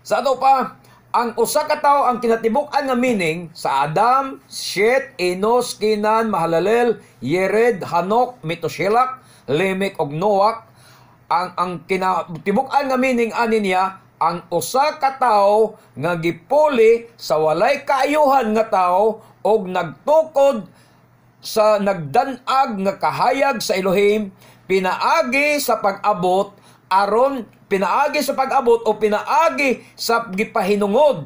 Sa ato pa, ang usa ka tawo ang kinatibuk-an nga meaning sa Adam, Shet, Enos, Kinan, Mahalalel, Yered, Hanok, Mitoshelak, Lemek ug Noak ang ang kinatibuk-an nga meaning ani niya ang usa ka tawo nga gipuli sa walay kaayuhan nga tawo og nagtukod sa nagdanag nga kahayag sa Elohim pinaagi sa pag-abot aron pinaagi sa pag-abot o pinaagi sa gipahinungod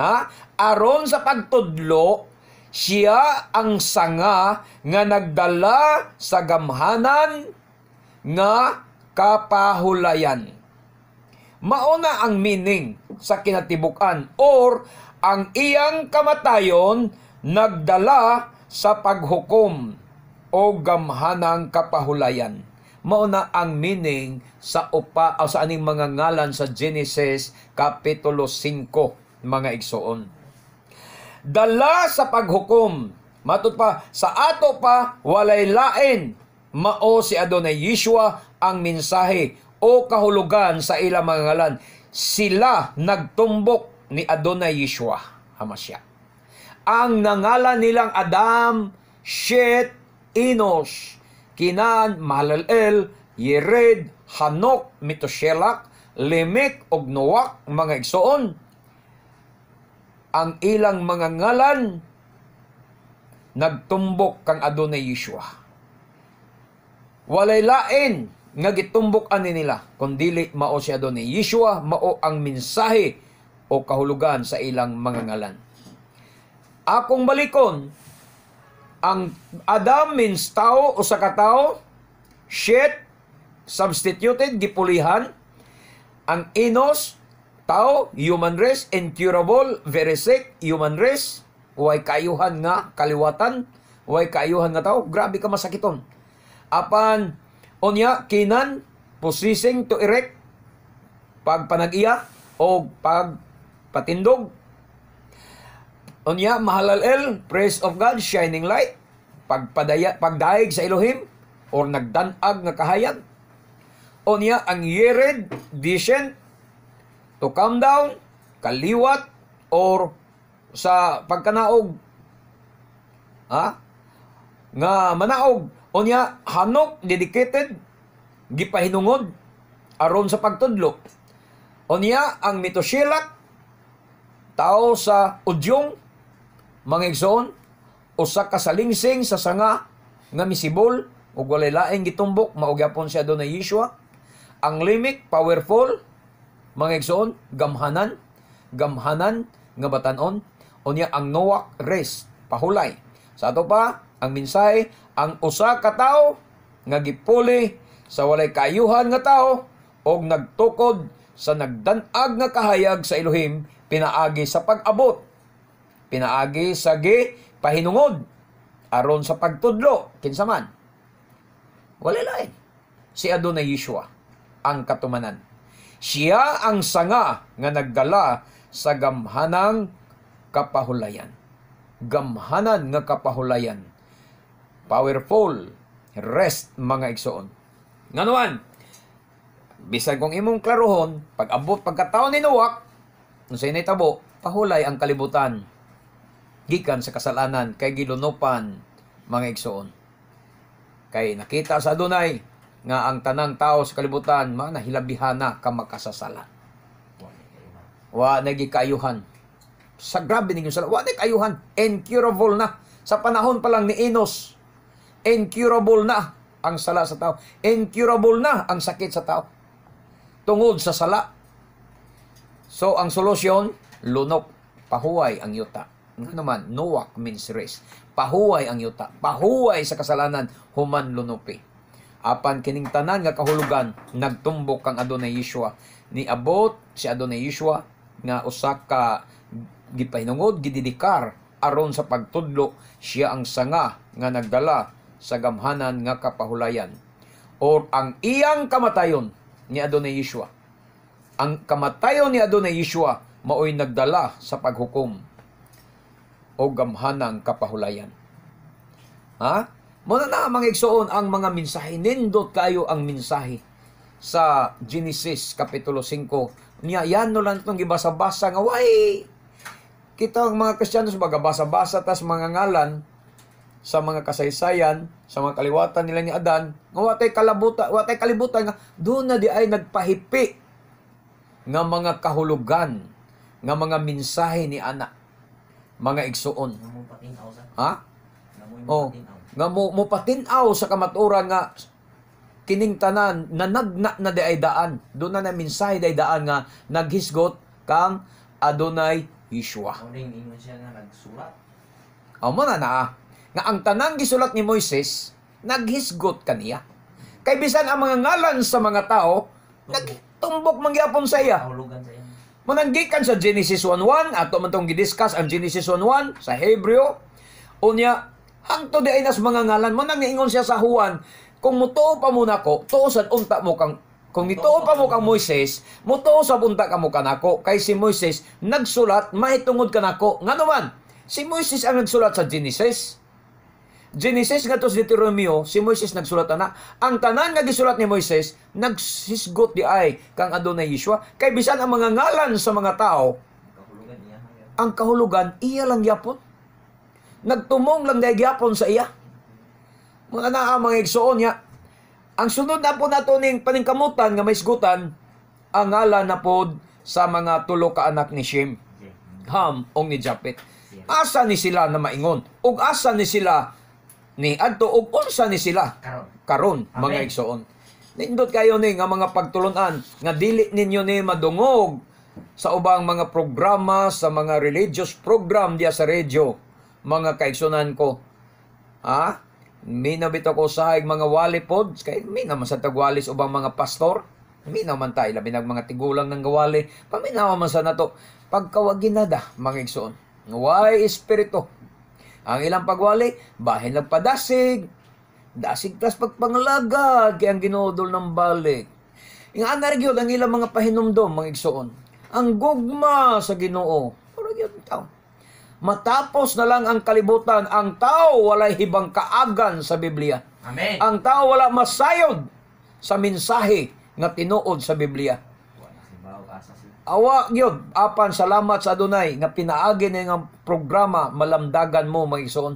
ha aron sa pagtudlo siya ang sanga nga nagdala sa gamhanan nga kapahulayan. Mauna ang meaning sa kinatibukan or ang iyang kamatayon nagdala sa paghukom o gamhanang kapahulayan. Mauna ang meaning sa upa o sa aning mga ngalan sa Genesis Kapitulo 5, mga igsoon. Dala sa paghukom. Matut pa, sa ato pa walay lain mao si Adonai Yeshua ang mensahe o kahulugan sa ilang mga ngalan. Sila nagtumbok ni Adonai Yeshua Hamasya. Ang nangalan nilang Adam, Shet, Enosh, Kinan, Mahalal, Yered, Hanok, Mitoshelak, Lemek, og Noak, mga igsoon. Ang ilang mga ngalan nagtumbok kang Adonai Yeshua. Walay lain nga gitumbok ani nila kundili mao siya do ni Yeshua mao ang mensahe o kahulugan sa ilang mga ngalan. Akong balikon ang Adam means tao o sa katao shit substituted gipulihan ang inos tao human race incurable very sick human race way kayuhan nga kaliwatan way kayuhan nga tao grabe ka masakiton apan Onya, kinan, posising to erect, pagpanag-iya, o pagpatindog. Unya, mahalalel, praise of God, shining light, pagpadaya, pagdaig sa Elohim, or nagdanag nga kahayag. Onya, ang yered, descent, to come down, kaliwat, or sa pagkanaog. Ha? Nga manaog, Unya, hanok, dedicated, gipahinungod, aron sa pagtudlo. Unya, ang mitosilak, tao sa udyong, mga igsoon, usa ka salingsing sa sanga, nga misibol, ug walay laing gitumbok, maugyapon siya doon na Yeshua. Ang limik, powerful, mga igsoon, gamhanan, gamhanan, nga batanon, unya ang nowak, rest, pahulay. Sa ato pa, ang minsay, ang usa ka tawo nga gipuli sa walay kayuhan nga tawo og nagtukod sa nagdanag nga kahayag sa Elohim pinaagi sa pag-abot pinaagi sa gi pahinungod aron sa pagtudlo kinsa man wala lain si Adonai Yeshua ang katumanan siya ang sanga nga nagdala sa gamhanang kapahulayan gamhanan nga kapahulayan powerful, rest mga igsoon. Nganuan, bisan kung imong klarohon, pag abot pagkataon ni Noah, unsay nahitabo, pahulay ang kalibutan gikan sa kasalanan kay gilunopan mga igsoon. Kay nakita sa dunay, nga ang tanang tao sa kalibutan mana hilabihana ka makasasala. Wa nagikayuhan. Sa grabe ninyong sala, wa nagikayuhan, incurable na sa panahon pa lang ni Enos Incurable na ang sala sa tao. Incurable na ang sakit sa tao. Tungod sa sala. So, ang solusyon, lunok, pahuway ang yuta. Nga ano naman, nuwak means rest. Pahuway ang yuta. Pahuway sa kasalanan, human lunopi. Apan kining tanan nga kahulugan, nagtumbok kang Adonai Yeshua. Ni abot si Adonai Yeshua nga usa ka gipahinungod gididikar aron sa pagtudlo siya ang sanga nga nagdala sa gamhanan nga kapahulayan o ang iyang kamatayon ni Adonai Yeshua. Ang kamatayon ni Adonai Yeshua maoy nagdala sa paghukom o gamhanang kapahulayan. Ha? Muna na mga igsoon ang mga mensahe. Nindot kayo ang mensahe sa Genesis Kapitulo 5. Niya, yan no lang itong gibasa-basa nga, way! Kita ang mga Kristiyano, baga basa-basa, tas mga ngalan, sa mga kasaysayan, sa mga kaliwatan nila ni Adan, nga watay kalabutan, watay kalibutan nga doon na di ay nagpahipi nga mga kahulugan, nga mga mensahe ni anak, mga igsuon. Ha? Oh, nga mo, mo patinaw sa kamaturan nga kining tanan na nagna na di ay daan. Doon na na mensahe di ay daan nga naghisgot kang Adonai Yeshua. Amo na na. Ah nga ang tanang gisulat ni Moises naghisgot kaniya. Kay bisan ang mga ngalan sa mga tao nagtumbok mangyapon sa iya. Mananggikan sa Genesis 1:1 ato man tong gidiscuss ang Genesis 1:1 sa Hebreo unya hangtod di ay nas mga ngalan mo niingon siya sa Juan kung mutuo pa mo nako tuo sa unta mo kang kung nituo pa mo kang Moises, mutuo sa bunta ka mo kanako. Kay si Moises, nagsulat, mahitungod kanako. nganuman si Moises ang nagsulat sa Genesis. Genesis ngadto sa Deuteronomio si Moises nagsulat na ang tanan nga gisulat ni Moises nagsisgot di ay kang Adonai Yeshua kay bisan ang mga ngalan sa mga tao ang kahulugan iya lang yapon nagtumong lang dahil yapon sa iya mga naa mga igsuon niya ang sunod na po nato ning paningkamutan nga maisgutan ang ngalan na pod sa mga tulo ka anak ni Shem Ham o ni Japet asa ni sila na maingon ug asa ni sila ni adto og unsa ni sila karon mga igsoon. Nindot kayo ni nga mga pagtulunan nga dili ninyo ni madungog sa ubang mga programa sa mga religious program diya sa radio mga kaigsunan ko. Ha? Mina bitaw ko sa mga walipods kay mina man sa tagwalis ubang mga pastor. Minaw man tayo, labi ng mga tigulang ng gawali. Paminaw man sa nato. Pagkawaginada, mga igsoon. Why espiritu? Ang ilang pagwali, bahin nagpadasig, dasig tas pagpanglagad, kaya ang ginudol ng balik. Ingaan na regyon ang ilang mga pahinumdom, mga igsoon. Ang gugma sa ginoo. Pero yun tao. Matapos na lang ang kalibutan, ang tao walay hibang kaagan sa Biblia. Amen. Ang tao wala masayod sa mensahe na tinuod sa Biblia. Awa gyud apan salamat sa Adunay nga pinaagi ni nga programa malamdagan mo magisuon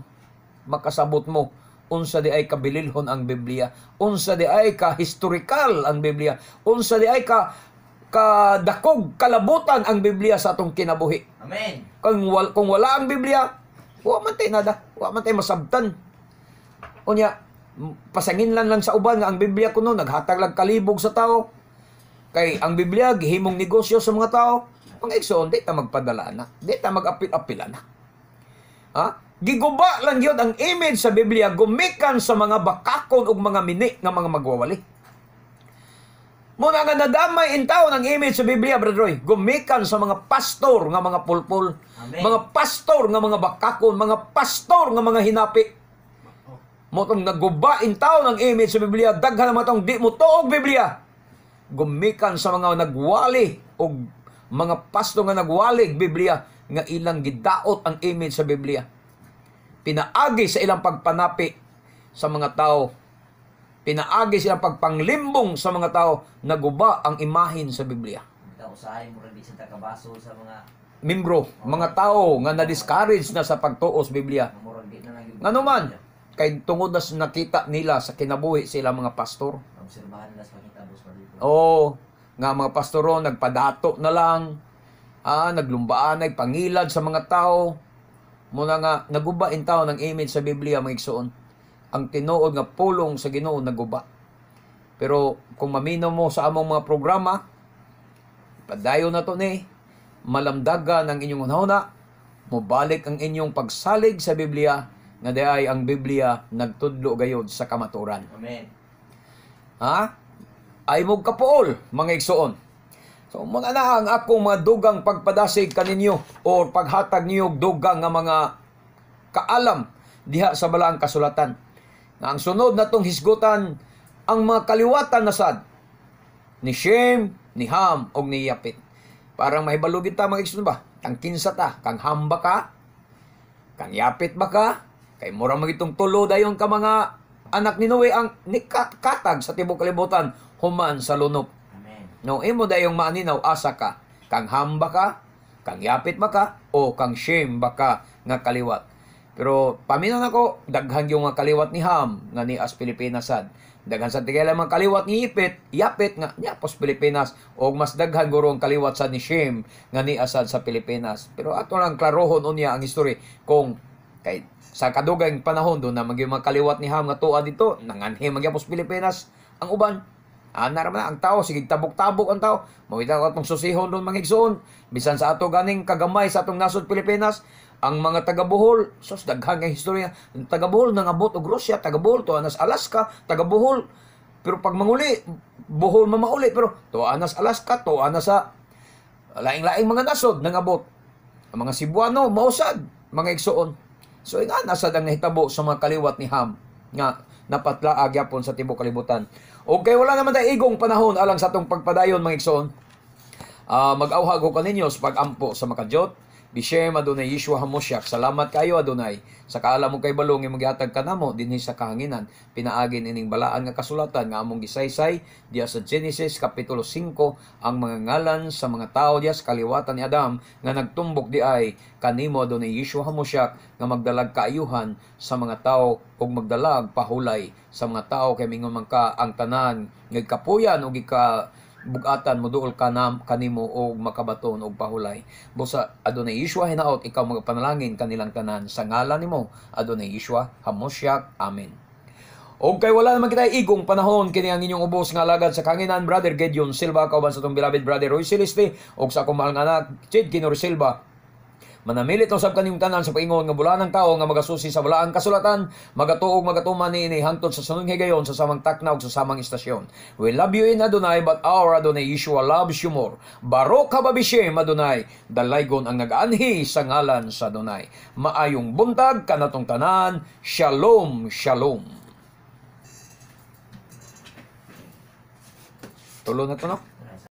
makasabot mo unsa di ay kabililhon ang Biblia unsa di ay ka historical ang Biblia unsa di ay ka kadakog kalabutan ang Biblia sa atong kinabuhi amen kung wala, kung wala ang Biblia wa man tay nada wa man tay masabtan unya pasangin lang lang sa uban nga ang Biblia kuno naghatag lang kalibog sa tao Kay ang Biblia gihimong negosyo sa mga tao, ang igsoon di ta magpadala na, di ta magapil-apila na. Ha? Giguba lang yun ang image sa Biblia gumikan sa mga bakakon ug mga mini nga mga magwawali. Muna nga nadamay in tao ng image sa Biblia, Brother Roy. Gumikan sa mga pastor nga mga pulpul. Amen. Mga pastor nga mga bakakon. Mga pastor nga mga hinapi. Motong naguba in tao ng image sa Biblia. Daghan mo tong di mo toog Biblia gumikan sa mga nagwali o mga pasto nga nagwali Biblia nga ilang gidaot ang image sa Biblia. Pinaagi sa ilang pagpanapi sa mga tao. Pinaagi silang pagpanglimbong sa mga tao naguba ang imahin sa Biblia.
Tausahin mo rin sa takabaso sa mga
membro, mga tao nga na-discourage na sa pagtuos Biblia. Nga naman, kay tungod na nakita nila sa kinabuhi sila mga pastor
obserbahan nila sa kanya tapos
Oo. Oh, nga mga pastoro, nagpadato na lang. Ah, naglumbaan, nagpangilad sa mga tao. Muna nga, naguba in tao ng image sa Biblia, mga iksoon. Ang tinuod nga pulong sa ginoo, naguba. Pero kung mamino mo sa among mga programa, padayo na to ni, malamdaga ng inyong unhauna, mubalik ang inyong pagsalig sa Biblia, nga di ay ang Biblia nagtudlo gayod sa kamaturan. Amen ha? Ay mog kapool, mga igsoon. So, mga na ang akong mga dugang pagpadasig kaninyo o paghatag niyo dugang nga mga kaalam diha sa balaang kasulatan. Na ang sunod na tong hisgutan, ang mga kaliwatan na sad, ni Shem, ni Ham, o ni Yapit. Parang mahibalo kita mga igsoon ba? Kang kinsa ta, kang hamba ka, kang yapit ba ka, kay mura magitong tulo dayon ka mga anak ni Noe ang nikatag sa tibok kalibutan human sa lunok. Amen. No imo dayong maninaw asa ka kang hamba ka, kang yapit ba ka o kang shame ba ka nga kaliwat. Pero paminaw nako daghan yung nga kaliwat ni Ham nga ni as Pilipinas sad. Daghan sad tigay lamang kaliwat ni Ipit, Yapit nga niya pos Pilipinas og mas daghan guro ang kaliwat sad ni Shem nga ni asad sa Pilipinas. Pero ato lang klarohon unya ang history kung kay sa kadugayng panahon do na maging makaliwat ni Ham nga tuwa dito, nanganhe magyapos Pilipinas ang uban. Ana ah, ra ang tao sige tabok-tabok ang tao. Mawita ko atong susihon doon mga igsoon. Bisan sa ato ganing kagamay sa atong nasod Pilipinas, ang mga taga Bohol, sus daghang ang istorya. Ang taga Bohol nangabot og Rusya, taga Bohol to anas Alaska, taga Bohol. Pero pag manguli, Bohol mamauli pero to anas Alaska, to anas sa laing-laing mga nasod nangabot. Ang mga Cebuano, mausad, mga igsoon. So nga nasa dang nahitabo sa mga kaliwat ni Ham nga napatla agyapon sa tibuok kalibutan. Okay, wala naman tayo igong panahon alang sa atong pagpadayon mga igsoon. Uh, ah, mag-awhag ko kaninyo sa pag-ampo sa makadyot Bishem Adonai Yeshua Hamosyak. Salamat kayo Adonai. Sa kaalam mo kay balong maghatag kanamo dinhi sa kahanginan. Pinaagin ining balaan nga kasulatan nga among gisaysay diya sa Genesis kapitulo 5 ang mga ngalan sa mga tao diya sa kaliwatan ni Adam nga nagtumbok di ay kanimo Adonai Yeshua Hamosyak nga magdalag kaayuhan sa mga tao ug magdalag pahulay sa mga tao kay mingon man ka ang tanan nga kapuyan ug ika bugatan mo duol ka na, kanimo o makabaton o pahulay. Busa adunay iswa hinaot ikaw magpanalangin kanilang tanan sa ngala nimo adunay iswa hamosyak. Amen. Og kay wala naman kita igong panahon kini ang inyong ubos nga alagad sa kanginan brother Gedeon Silva kauban sa tong bilabid brother Roy Celeste og sa akong mahal nga anak Jed Kinor Silva Manamilit usab kaning tanan sa paingon nga bula ng tao nga magasusi sa walaang kasulatan, magatuog magatuman ni ini hangtod sa sunong higayon sa samang takna ug sa samang istasyon. We love you in Adonai but our Adonai Yeshua loves you more. Barok hababishem Adonai, dalaygon ang nag-anhi sa ngalan sa Adonai. Maayong buntag kanatong tanan. Shalom, shalom. Tulo na to, no?